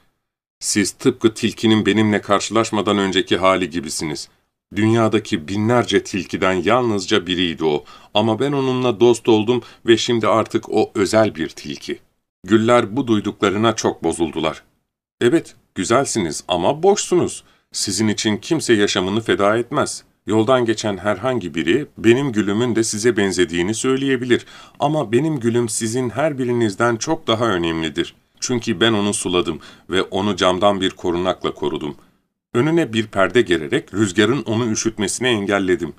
Siz tıpkı tilkinin benimle karşılaşmadan önceki hali gibisiniz. Dünyadaki binlerce tilkiden yalnızca biriydi o ama ben onunla dost oldum ve şimdi artık o özel bir tilki. Güller bu duyduklarına çok bozuldular. Evet, güzelsiniz ama boşsunuz. Sizin için kimse yaşamını feda etmez. Yoldan geçen herhangi biri benim gülümün de size benzediğini söyleyebilir ama benim gülüm sizin her birinizden çok daha önemlidir. Çünkü ben onu suladım ve onu camdan bir korunakla korudum. Önüne bir perde gererek rüzgarın onu üşütmesine engelledim.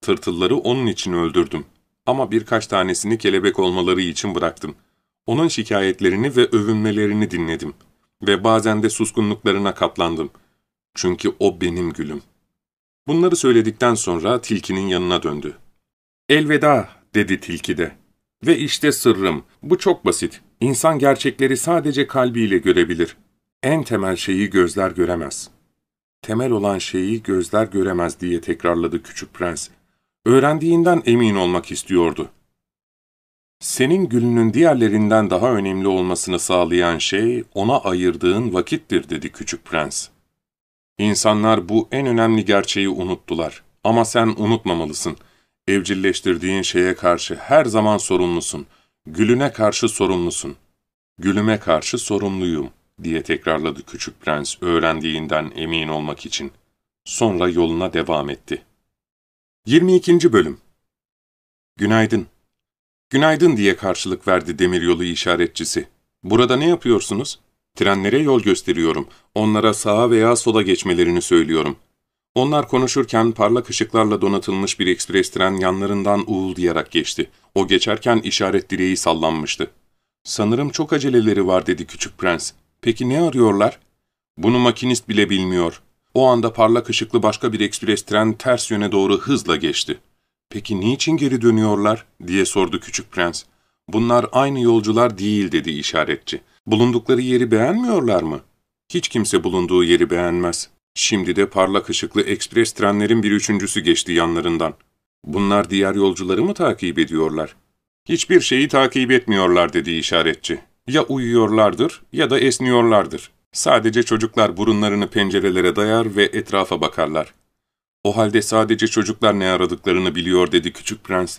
Tırtılları onun için öldürdüm. Ama birkaç tanesini kelebek olmaları için bıraktım. Onun şikayetlerini ve övünmelerini dinledim. Ve bazen de suskunluklarına kaplandım Çünkü o benim gülüm.'' Bunları söyledikten sonra tilkinin yanına döndü. Elveda dedi tilki de. Ve işte sırrım. Bu çok basit. İnsan gerçekleri sadece kalbiyle görebilir. En temel şeyi gözler göremez. Temel olan şeyi gözler göremez diye tekrarladı küçük prens. Öğrendiğinden emin olmak istiyordu. Senin gülünün diğerlerinden daha önemli olmasını sağlayan şey ona ayırdığın vakittir dedi küçük prens. İnsanlar bu en önemli gerçeği unuttular. Ama sen unutmamalısın. Evcilleştirdiğin şeye karşı her zaman sorumlusun. Gülüne karşı sorumlusun. Gülüme karşı sorumluyum diye tekrarladı küçük prens öğrendiğinden emin olmak için. Sonra yoluna devam etti. 22. Bölüm Günaydın. Günaydın diye karşılık verdi demiryolu işaretçisi. Burada ne yapıyorsunuz? Trenlere yol gösteriyorum. Onlara sağa veya sola geçmelerini söylüyorum. Onlar konuşurken parlak ışıklarla donatılmış bir ekspres tren yanlarından uğuldayarak geçti. O geçerken işaret direği sallanmıştı. ''Sanırım çok aceleleri var.'' dedi küçük prens. ''Peki ne arıyorlar?'' ''Bunu makinist bile bilmiyor.'' O anda parlak ışıklı başka bir ekspres tren ters yöne doğru hızla geçti. ''Peki niçin geri dönüyorlar?'' diye sordu küçük prens. ''Bunlar aynı yolcular değil.'' dedi işaretçi. Bulundukları yeri beğenmiyorlar mı? Hiç kimse bulunduğu yeri beğenmez. Şimdi de parlak ışıklı ekspres trenlerin bir üçüncüsü geçti yanlarından. Bunlar diğer yolcuları mı takip ediyorlar? Hiçbir şeyi takip etmiyorlar dedi işaretçi. Ya uyuyorlardır ya da esniyorlardır. Sadece çocuklar burunlarını pencerelere dayar ve etrafa bakarlar. O halde sadece çocuklar ne aradıklarını biliyor dedi küçük prens.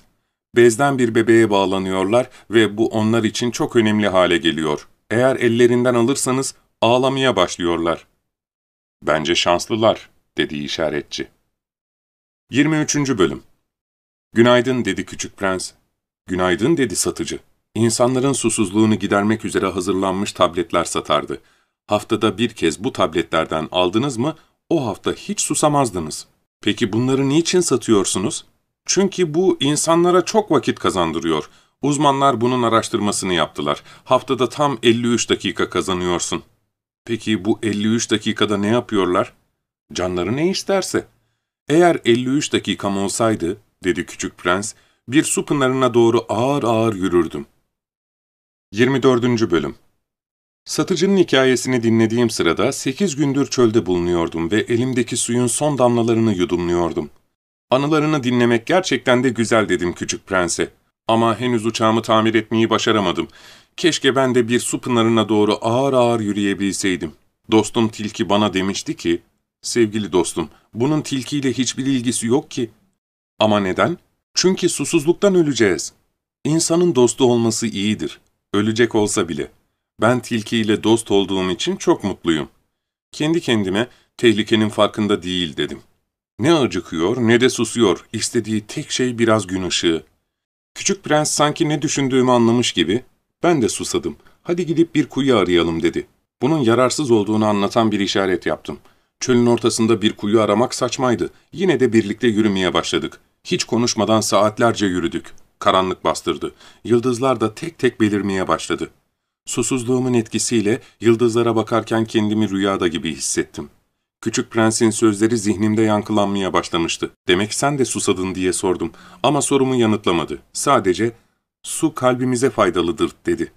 Bezden bir bebeğe bağlanıyorlar ve bu onlar için çok önemli hale geliyor.'' Eğer ellerinden alırsanız ağlamaya başlıyorlar. Bence şanslılar, dedi işaretçi. 23. Bölüm Günaydın, dedi küçük prens. Günaydın, dedi satıcı. İnsanların susuzluğunu gidermek üzere hazırlanmış tabletler satardı. Haftada bir kez bu tabletlerden aldınız mı, o hafta hiç susamazdınız. Peki bunları niçin satıyorsunuz? Çünkü bu insanlara çok vakit kazandırıyor.'' Uzmanlar bunun araştırmasını yaptılar. Haftada tam 53 dakika kazanıyorsun. Peki bu 53 dakikada ne yapıyorlar? Canları ne isterse. Eğer 53 dakikam olsaydı, dedi küçük prens, bir su pınarına doğru ağır ağır yürürdüm. 24. Bölüm Satıcının hikayesini dinlediğim sırada 8 gündür çölde bulunuyordum ve elimdeki suyun son damlalarını yudumluyordum. Anılarını dinlemek gerçekten de güzel dedim küçük prense. Ama henüz uçağımı tamir etmeyi başaramadım. Keşke ben de bir su pınarına doğru ağır ağır yürüyebilseydim. Dostum tilki bana demişti ki, ''Sevgili dostum, bunun tilkiyle hiçbir ilgisi yok ki.'' Ama neden? Çünkü susuzluktan öleceğiz. İnsanın dostu olması iyidir, ölecek olsa bile. Ben tilkiyle dost olduğum için çok mutluyum. Kendi kendime tehlikenin farkında değil dedim. Ne acıkıyor ne de susuyor, İstediği tek şey biraz gün ışığı.'' Küçük prens sanki ne düşündüğümü anlamış gibi, ben de susadım, hadi gidip bir kuyu arayalım dedi. Bunun yararsız olduğunu anlatan bir işaret yaptım. Çölün ortasında bir kuyu aramak saçmaydı. Yine de birlikte yürümeye başladık. Hiç konuşmadan saatlerce yürüdük. Karanlık bastırdı. Yıldızlar da tek tek belirmeye başladı. Susuzluğumun etkisiyle yıldızlara bakarken kendimi rüyada gibi hissettim. Küçük prensin sözleri zihnimde yankılanmaya başlamıştı. Demek sen de susadın diye sordum ama sorumu yanıtlamadı. Sadece su kalbimize faydalıdır dedi.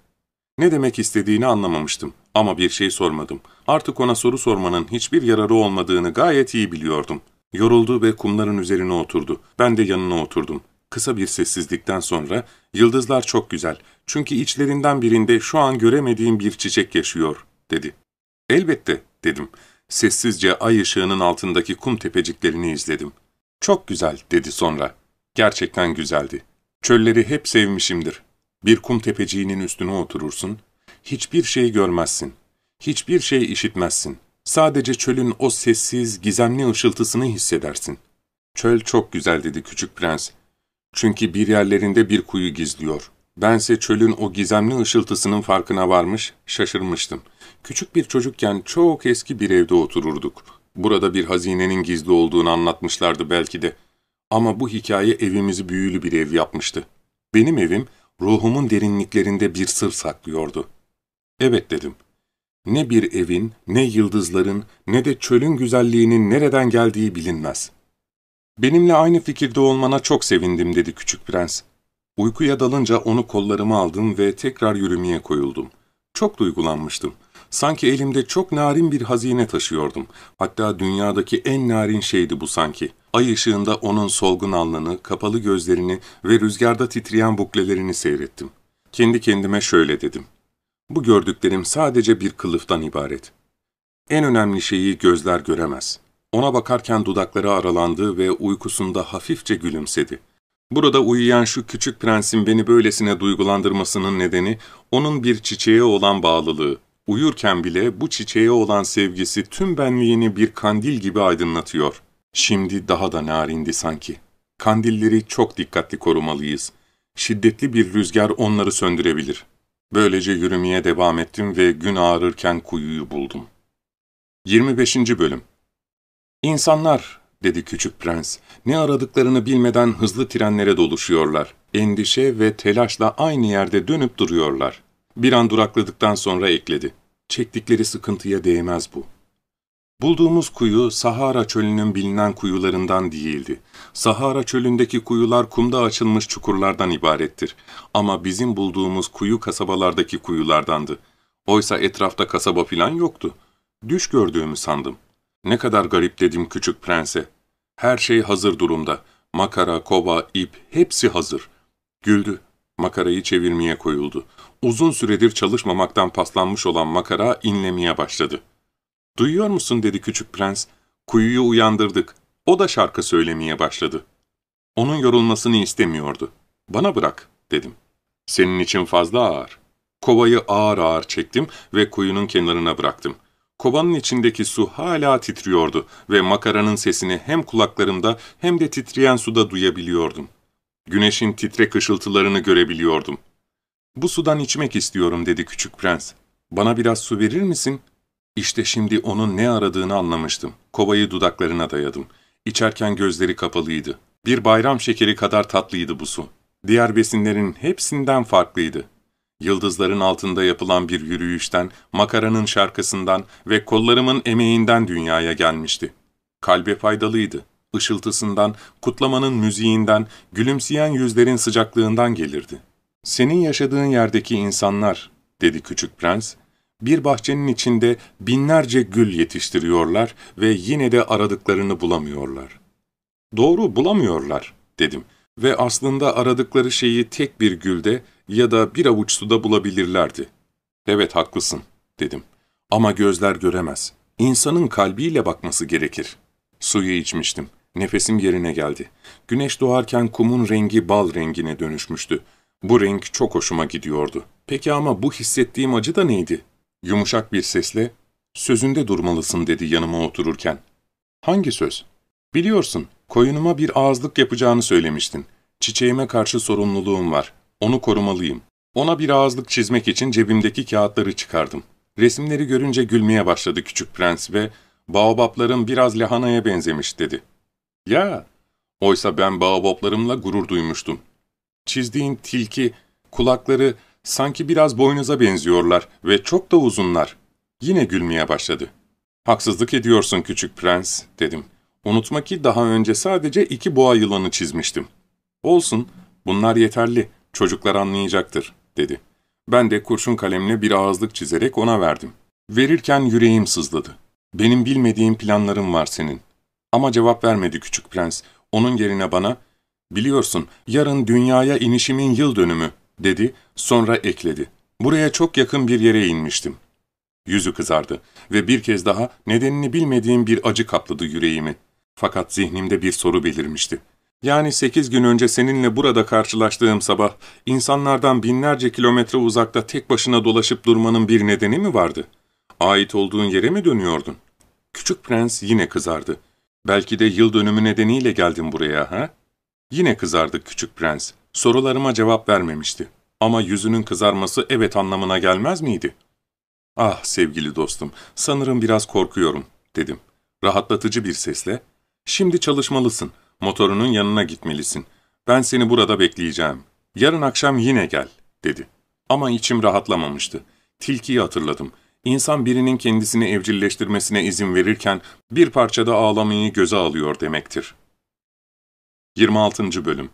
Ne demek istediğini anlamamıştım ama bir şey sormadım. Artık ona soru sormanın hiçbir yararı olmadığını gayet iyi biliyordum. Yoruldu ve kumların üzerine oturdu. Ben de yanına oturdum. Kısa bir sessizlikten sonra, ''Yıldızlar çok güzel çünkü içlerinden birinde şu an göremediğim bir çiçek yaşıyor.'' dedi. ''Elbette.'' dedim. Sessizce ay ışığının altındaki kum tepeciklerini izledim. Çok güzel dedi sonra. Gerçekten güzeldi. Çölleri hep sevmişimdir. Bir kum tepeciğinin üstüne oturursun. Hiçbir şey görmezsin. Hiçbir şey işitmezsin. Sadece çölün o sessiz, gizemli ışıltısını hissedersin. Çöl çok güzel dedi küçük prens. Çünkü bir yerlerinde bir kuyu gizliyor. Bense çölün o gizemli ışıltısının farkına varmış, şaşırmıştım.'' Küçük bir çocukken çok eski bir evde otururduk. Burada bir hazinenin gizli olduğunu anlatmışlardı belki de. Ama bu hikaye evimizi büyülü bir ev yapmıştı. Benim evim ruhumun derinliklerinde bir sır saklıyordu. Evet dedim. Ne bir evin, ne yıldızların, ne de çölün güzelliğinin nereden geldiği bilinmez. Benimle aynı fikirde olmana çok sevindim dedi küçük prens. Uykuya dalınca onu kollarıma aldım ve tekrar yürümeye koyuldum. Çok duygulanmıştım. Sanki elimde çok narin bir hazine taşıyordum. Hatta dünyadaki en narin şeydi bu sanki. Ay ışığında onun solgun alnını, kapalı gözlerini ve rüzgarda titreyen buklelerini seyrettim. Kendi kendime şöyle dedim. Bu gördüklerim sadece bir kılıftan ibaret. En önemli şeyi gözler göremez. Ona bakarken dudakları aralandı ve uykusunda hafifçe gülümsedi. Burada uyuyan şu küçük prensin beni böylesine duygulandırmasının nedeni onun bir çiçeğe olan bağlılığı. Uyurken bile bu çiçeğe olan sevgisi tüm benliğini bir kandil gibi aydınlatıyor. Şimdi daha da narindi sanki. Kandilleri çok dikkatli korumalıyız. Şiddetli bir rüzgar onları söndürebilir. Böylece yürümeye devam ettim ve gün ağrırken kuyuyu buldum. 25. Bölüm İnsanlar, dedi küçük prens, ne aradıklarını bilmeden hızlı trenlere doluşuyorlar. Endişe ve telaşla aynı yerde dönüp duruyorlar. Bir an durakladıktan sonra ekledi. Çektikleri sıkıntıya değmez bu. Bulduğumuz kuyu Sahara çölünün bilinen kuyularından değildi. Sahara çölündeki kuyular kumda açılmış çukurlardan ibarettir. Ama bizim bulduğumuz kuyu kasabalardaki kuyulardandı. Oysa etrafta kasaba filan yoktu. Düş gördüğümü sandım. Ne kadar garip dedim küçük prense. Her şey hazır durumda. Makara, kova, ip hepsi hazır. Güldü. Makarayı çevirmeye koyuldu uzun süredir çalışmamaktan paslanmış olan makara inlemeye başladı. ''Duyuyor musun?'' dedi küçük prens. ''Kuyuyu uyandırdık. O da şarkı söylemeye başladı. Onun yorulmasını istemiyordu. Bana bırak.'' dedim. ''Senin için fazla ağır.'' Kovayı ağır ağır çektim ve kuyunun kenarına bıraktım. Kovanın içindeki su hala titriyordu ve makaranın sesini hem kulaklarımda hem de titreyen suda duyabiliyordum. Güneşin titrek ışıltılarını görebiliyordum. ''Bu sudan içmek istiyorum.'' dedi küçük prens. ''Bana biraz su verir misin?'' İşte şimdi onun ne aradığını anlamıştım. Kovayı dudaklarına dayadım. İçerken gözleri kapalıydı. Bir bayram şekeri kadar tatlıydı bu su. Diğer besinlerin hepsinden farklıydı. Yıldızların altında yapılan bir yürüyüşten, makaranın şarkısından ve kollarımın emeğinden dünyaya gelmişti. Kalbe faydalıydı. Işıltısından, kutlamanın müziğinden, gülümseyen yüzlerin sıcaklığından gelirdi. ''Senin yaşadığın yerdeki insanlar'' dedi Küçük Prens, ''bir bahçenin içinde binlerce gül yetiştiriyorlar ve yine de aradıklarını bulamıyorlar.'' ''Doğru, bulamıyorlar.'' dedim ve aslında aradıkları şeyi tek bir gülde ya da bir avuç suda bulabilirlerdi. ''Evet, haklısın.'' dedim. ''Ama gözler göremez. İnsanın kalbiyle bakması gerekir.'' Suyu içmiştim. Nefesim yerine geldi. Güneş doğarken kumun rengi bal rengine dönüşmüştü. Bu renk çok hoşuma gidiyordu. Peki ama bu hissettiğim acı da neydi? Yumuşak bir sesle, sözünde durmalısın dedi yanıma otururken. Hangi söz? Biliyorsun, koyunuma bir ağızlık yapacağını söylemiştin. Çiçeğime karşı sorumluluğum var. Onu korumalıyım. Ona bir ağızlık çizmek için cebimdeki kağıtları çıkardım. Resimleri görünce gülmeye başladı küçük prens ve ''Baobabların biraz lahanaya benzemiş.'' dedi. ''Ya!'' Oysa ben baobablarımla gurur duymuştum. Çizdiğin tilki, kulakları sanki biraz boynuza benziyorlar ve çok da uzunlar. Yine gülmeye başladı. ''Haksızlık ediyorsun küçük prens.'' dedim. Unutma ki daha önce sadece iki boğa yılanı çizmiştim. Olsun, bunlar yeterli, çocuklar anlayacaktır, dedi. Ben de kurşun kalemle bir ağızlık çizerek ona verdim. Verirken yüreğim sızladı. Benim bilmediğim planlarım var senin. Ama cevap vermedi küçük prens. Onun yerine bana, ''Biliyorsun, yarın dünyaya inişimin yıl dönümü.'' dedi, sonra ekledi. ''Buraya çok yakın bir yere inmiştim.'' Yüzü kızardı ve bir kez daha nedenini bilmediğim bir acı kapladı yüreğimi. Fakat zihnimde bir soru belirmişti. Yani sekiz gün önce seninle burada karşılaştığım sabah, insanlardan binlerce kilometre uzakta tek başına dolaşıp durmanın bir nedeni mi vardı? Ait olduğun yere mi dönüyordun? Küçük prens yine kızardı. Belki de yıl dönümü nedeniyle geldim buraya, ha? Yine kızardı küçük prens. Sorularıma cevap vermemişti. Ama yüzünün kızarması evet anlamına gelmez miydi? Ah sevgili dostum, sanırım biraz korkuyorum, dedim. Rahatlatıcı bir sesle, şimdi çalışmalısın, motorunun yanına gitmelisin. Ben seni burada bekleyeceğim. Yarın akşam yine gel, dedi. Ama içim rahatlamamıştı. Tilkiyi hatırladım. İnsan birinin kendisini evcilleştirmesine izin verirken bir parçada ağlamayı göze alıyor demektir.'' 26. Bölüm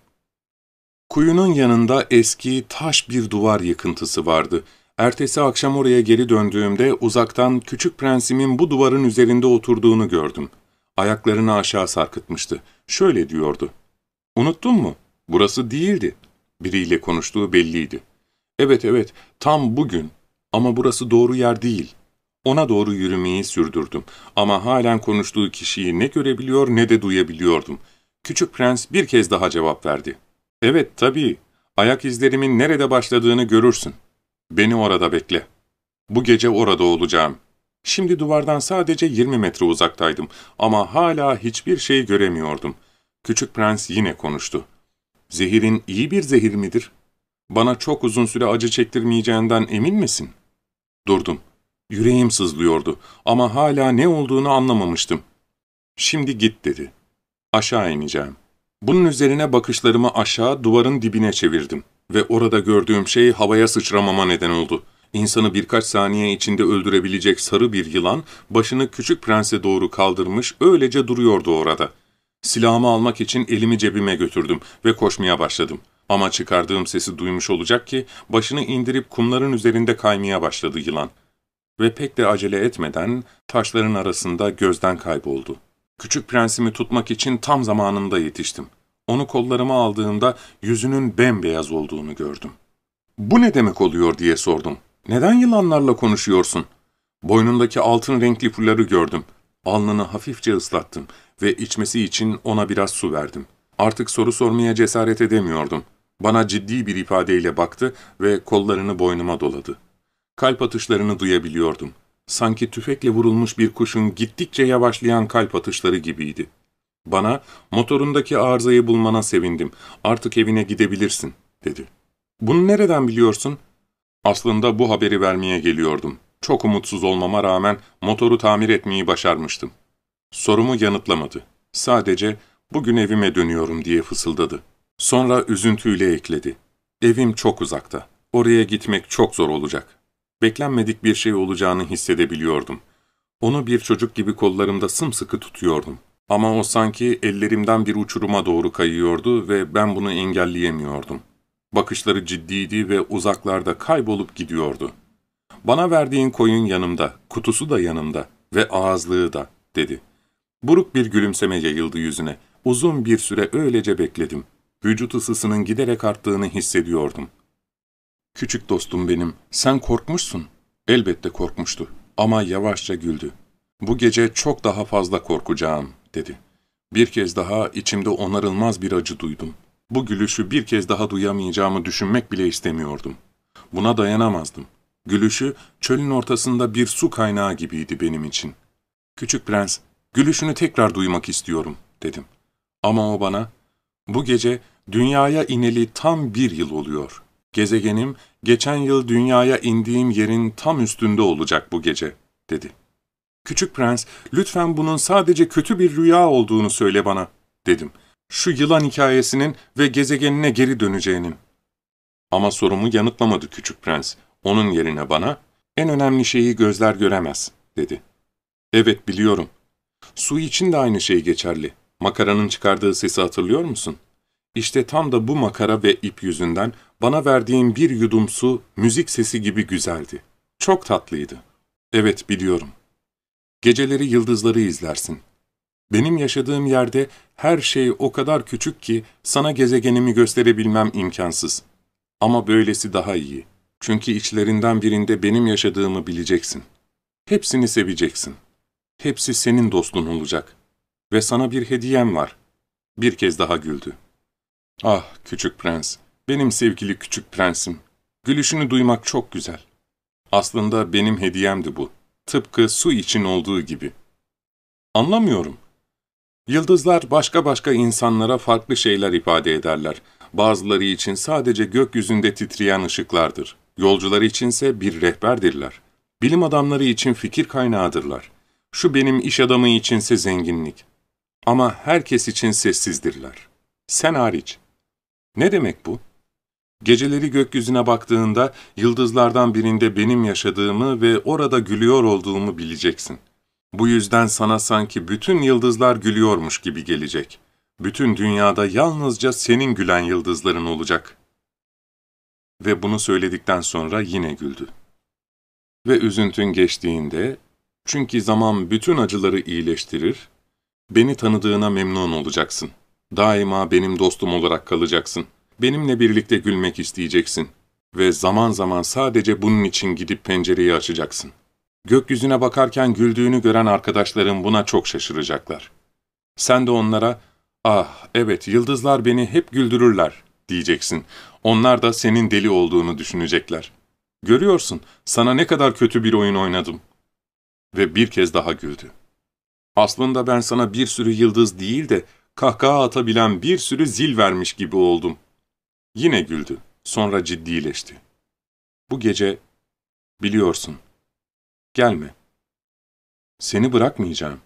Kuyunun yanında eski taş bir duvar yıkıntısı vardı. Ertesi akşam oraya geri döndüğümde uzaktan küçük prensimin bu duvarın üzerinde oturduğunu gördüm. Ayaklarını aşağı sarkıtmıştı. Şöyle diyordu. ''Unuttun mu? Burası değildi.'' Biriyle konuştuğu belliydi. ''Evet evet, tam bugün. Ama burası doğru yer değil.'' Ona doğru yürümeyi sürdürdüm ama halen konuştuğu kişiyi ne görebiliyor ne de duyabiliyordum.'' Küçük prens bir kez daha cevap verdi. ''Evet, tabii. Ayak izlerimin nerede başladığını görürsün. Beni orada bekle. Bu gece orada olacağım. Şimdi duvardan sadece 20 metre uzaktaydım ama hala hiçbir şey göremiyordum. Küçük prens yine konuştu. Zehirin iyi bir zehir midir? Bana çok uzun süre acı çektirmeyeceğinden emin misin? Durdum. Yüreğim sızlıyordu ama hala ne olduğunu anlamamıştım. Şimdi git dedi.'' Aşağı ineceğim. Bunun üzerine bakışlarımı aşağı duvarın dibine çevirdim ve orada gördüğüm şey havaya sıçramama neden oldu. İnsanı birkaç saniye içinde öldürebilecek sarı bir yılan başını küçük prense doğru kaldırmış öylece duruyordu orada. Silahımı almak için elimi cebime götürdüm ve koşmaya başladım. Ama çıkardığım sesi duymuş olacak ki başını indirip kumların üzerinde kaymaya başladı yılan. Ve pek de acele etmeden taşların arasında gözden kayboldu. Küçük prensimi tutmak için tam zamanında yetiştim. Onu kollarıma aldığımda yüzünün bembeyaz olduğunu gördüm. ''Bu ne demek oluyor?'' diye sordum. ''Neden yılanlarla konuşuyorsun?'' Boynundaki altın renkli pulları gördüm. Alnını hafifçe ıslattım ve içmesi için ona biraz su verdim. Artık soru sormaya cesaret edemiyordum. Bana ciddi bir ifadeyle baktı ve kollarını boynuma doladı. Kalp atışlarını duyabiliyordum sanki tüfekle vurulmuş bir kuşun gittikçe yavaşlayan kalp atışları gibiydi. Bana, motorundaki arızayı bulmana sevindim, artık evine gidebilirsin, dedi. Bunu nereden biliyorsun? Aslında bu haberi vermeye geliyordum. Çok umutsuz olmama rağmen motoru tamir etmeyi başarmıştım. Sorumu yanıtlamadı. Sadece bugün evime dönüyorum diye fısıldadı. Sonra üzüntüyle ekledi. Evim çok uzakta. Oraya gitmek çok zor olacak. Beklenmedik bir şey olacağını hissedebiliyordum. Onu bir çocuk gibi kollarımda sımsıkı tutuyordum. Ama o sanki ellerimden bir uçuruma doğru kayıyordu ve ben bunu engelleyemiyordum. Bakışları ciddiydi ve uzaklarda kaybolup gidiyordu. ''Bana verdiğin koyun yanımda, kutusu da yanımda ve ağızlığı da.'' dedi. Buruk bir gülümseme yayıldı yüzüne. Uzun bir süre öylece bekledim. Vücut ısısının giderek arttığını hissediyordum.'' Küçük dostum benim, sen korkmuşsun. Elbette korkmuştu ama yavaşça güldü. Bu gece çok daha fazla korkacağım, dedi. Bir kez daha içimde onarılmaz bir acı duydum. Bu gülüşü bir kez daha duyamayacağımı düşünmek bile istemiyordum. Buna dayanamazdım. Gülüşü çölün ortasında bir su kaynağı gibiydi benim için. Küçük prens, gülüşünü tekrar duymak istiyorum, dedim. Ama o bana, bu gece dünyaya ineli tam bir yıl oluyor gezegenim geçen yıl dünyaya indiğim yerin tam üstünde olacak bu gece, dedi. Küçük prens, lütfen bunun sadece kötü bir rüya olduğunu söyle bana, dedim. Şu yılan hikayesinin ve gezegenine geri döneceğinin. Ama sorumu yanıtlamadı küçük prens. Onun yerine bana, en önemli şeyi gözler göremez, dedi. Evet biliyorum. Su için de aynı şey geçerli. Makaranın çıkardığı sesi hatırlıyor musun? İşte tam da bu makara ve ip yüzünden bana verdiğin bir yudum su müzik sesi gibi güzeldi. Çok tatlıydı. Evet biliyorum. Geceleri yıldızları izlersin. Benim yaşadığım yerde her şey o kadar küçük ki sana gezegenimi gösterebilmem imkansız. Ama böylesi daha iyi. Çünkü içlerinden birinde benim yaşadığımı bileceksin. Hepsini seveceksin. Hepsi senin dostun olacak. Ve sana bir hediyem var. Bir kez daha güldü. Ah küçük prens, benim sevgili küçük prensim. Gülüşünü duymak çok güzel. Aslında benim hediyemdi bu. Tıpkı su için olduğu gibi. Anlamıyorum. Yıldızlar başka başka insanlara farklı şeyler ifade ederler. Bazıları için sadece gökyüzünde titreyen ışıklardır. Yolcuları içinse bir rehberdirler. Bilim adamları için fikir kaynağıdırlar. Şu benim iş adamı içinse zenginlik. Ama herkes için sessizdirler. Sen hariç. Ne demek bu? Geceleri gökyüzüne baktığında yıldızlardan birinde benim yaşadığımı ve orada gülüyor olduğumu bileceksin. Bu yüzden sana sanki bütün yıldızlar gülüyormuş gibi gelecek. Bütün dünyada yalnızca senin gülen yıldızların olacak. Ve bunu söyledikten sonra yine güldü. Ve üzüntün geçtiğinde, çünkü zaman bütün acıları iyileştirir, beni tanıdığına memnun olacaksın.'' Daima benim dostum olarak kalacaksın. Benimle birlikte gülmek isteyeceksin. Ve zaman zaman sadece bunun için gidip pencereyi açacaksın. Gökyüzüne bakarken güldüğünü gören arkadaşların buna çok şaşıracaklar. Sen de onlara, ''Ah, evet, yıldızlar beni hep güldürürler.'' diyeceksin. Onlar da senin deli olduğunu düşünecekler. Görüyorsun, sana ne kadar kötü bir oyun oynadım. Ve bir kez daha güldü. Aslında ben sana bir sürü yıldız değil de kahkaha atabilen bir sürü zil vermiş gibi oldum. Yine güldü, sonra ciddileşti. Bu gece, biliyorsun, gelme. Seni bırakmayacağım.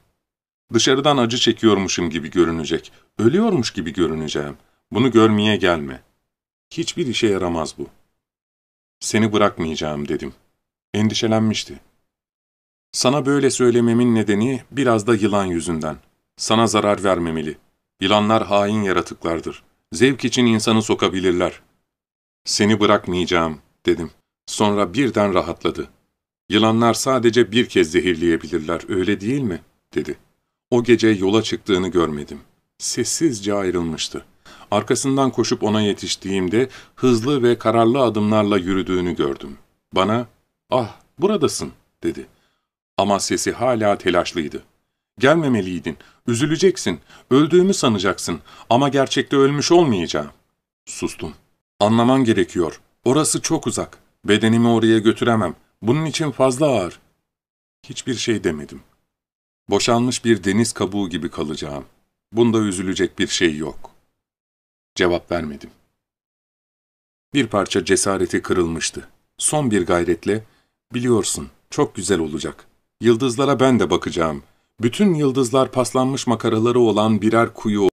Dışarıdan acı çekiyormuşum gibi görünecek, ölüyormuş gibi görüneceğim. Bunu görmeye gelme. Hiçbir işe yaramaz bu. Seni bırakmayacağım dedim. Endişelenmişti. Sana böyle söylememin nedeni biraz da yılan yüzünden. Sana zarar vermemeli. Yılanlar hain yaratıklardır. Zevk için insanı sokabilirler. Seni bırakmayacağım, dedim. Sonra birden rahatladı. Yılanlar sadece bir kez zehirleyebilirler, öyle değil mi? dedi. O gece yola çıktığını görmedim. Sessizce ayrılmıştı. Arkasından koşup ona yetiştiğimde hızlı ve kararlı adımlarla yürüdüğünü gördüm. Bana, ah buradasın dedi. Ama sesi hala telaşlıydı. Gelmemeliydin, üzüleceksin, öldüğümü sanacaksın ama gerçekte ölmüş olmayacağım. Sustum. Anlaman gerekiyor. Orası çok uzak. Bedenimi oraya götüremem. Bunun için fazla ağır. Hiçbir şey demedim. Boşanmış bir deniz kabuğu gibi kalacağım. Bunda üzülecek bir şey yok. Cevap vermedim. Bir parça cesareti kırılmıştı. Son bir gayretle, biliyorsun çok güzel olacak. Yıldızlara ben de bakacağım.'' Bütün yıldızlar paslanmış makaraları olan birer kuyu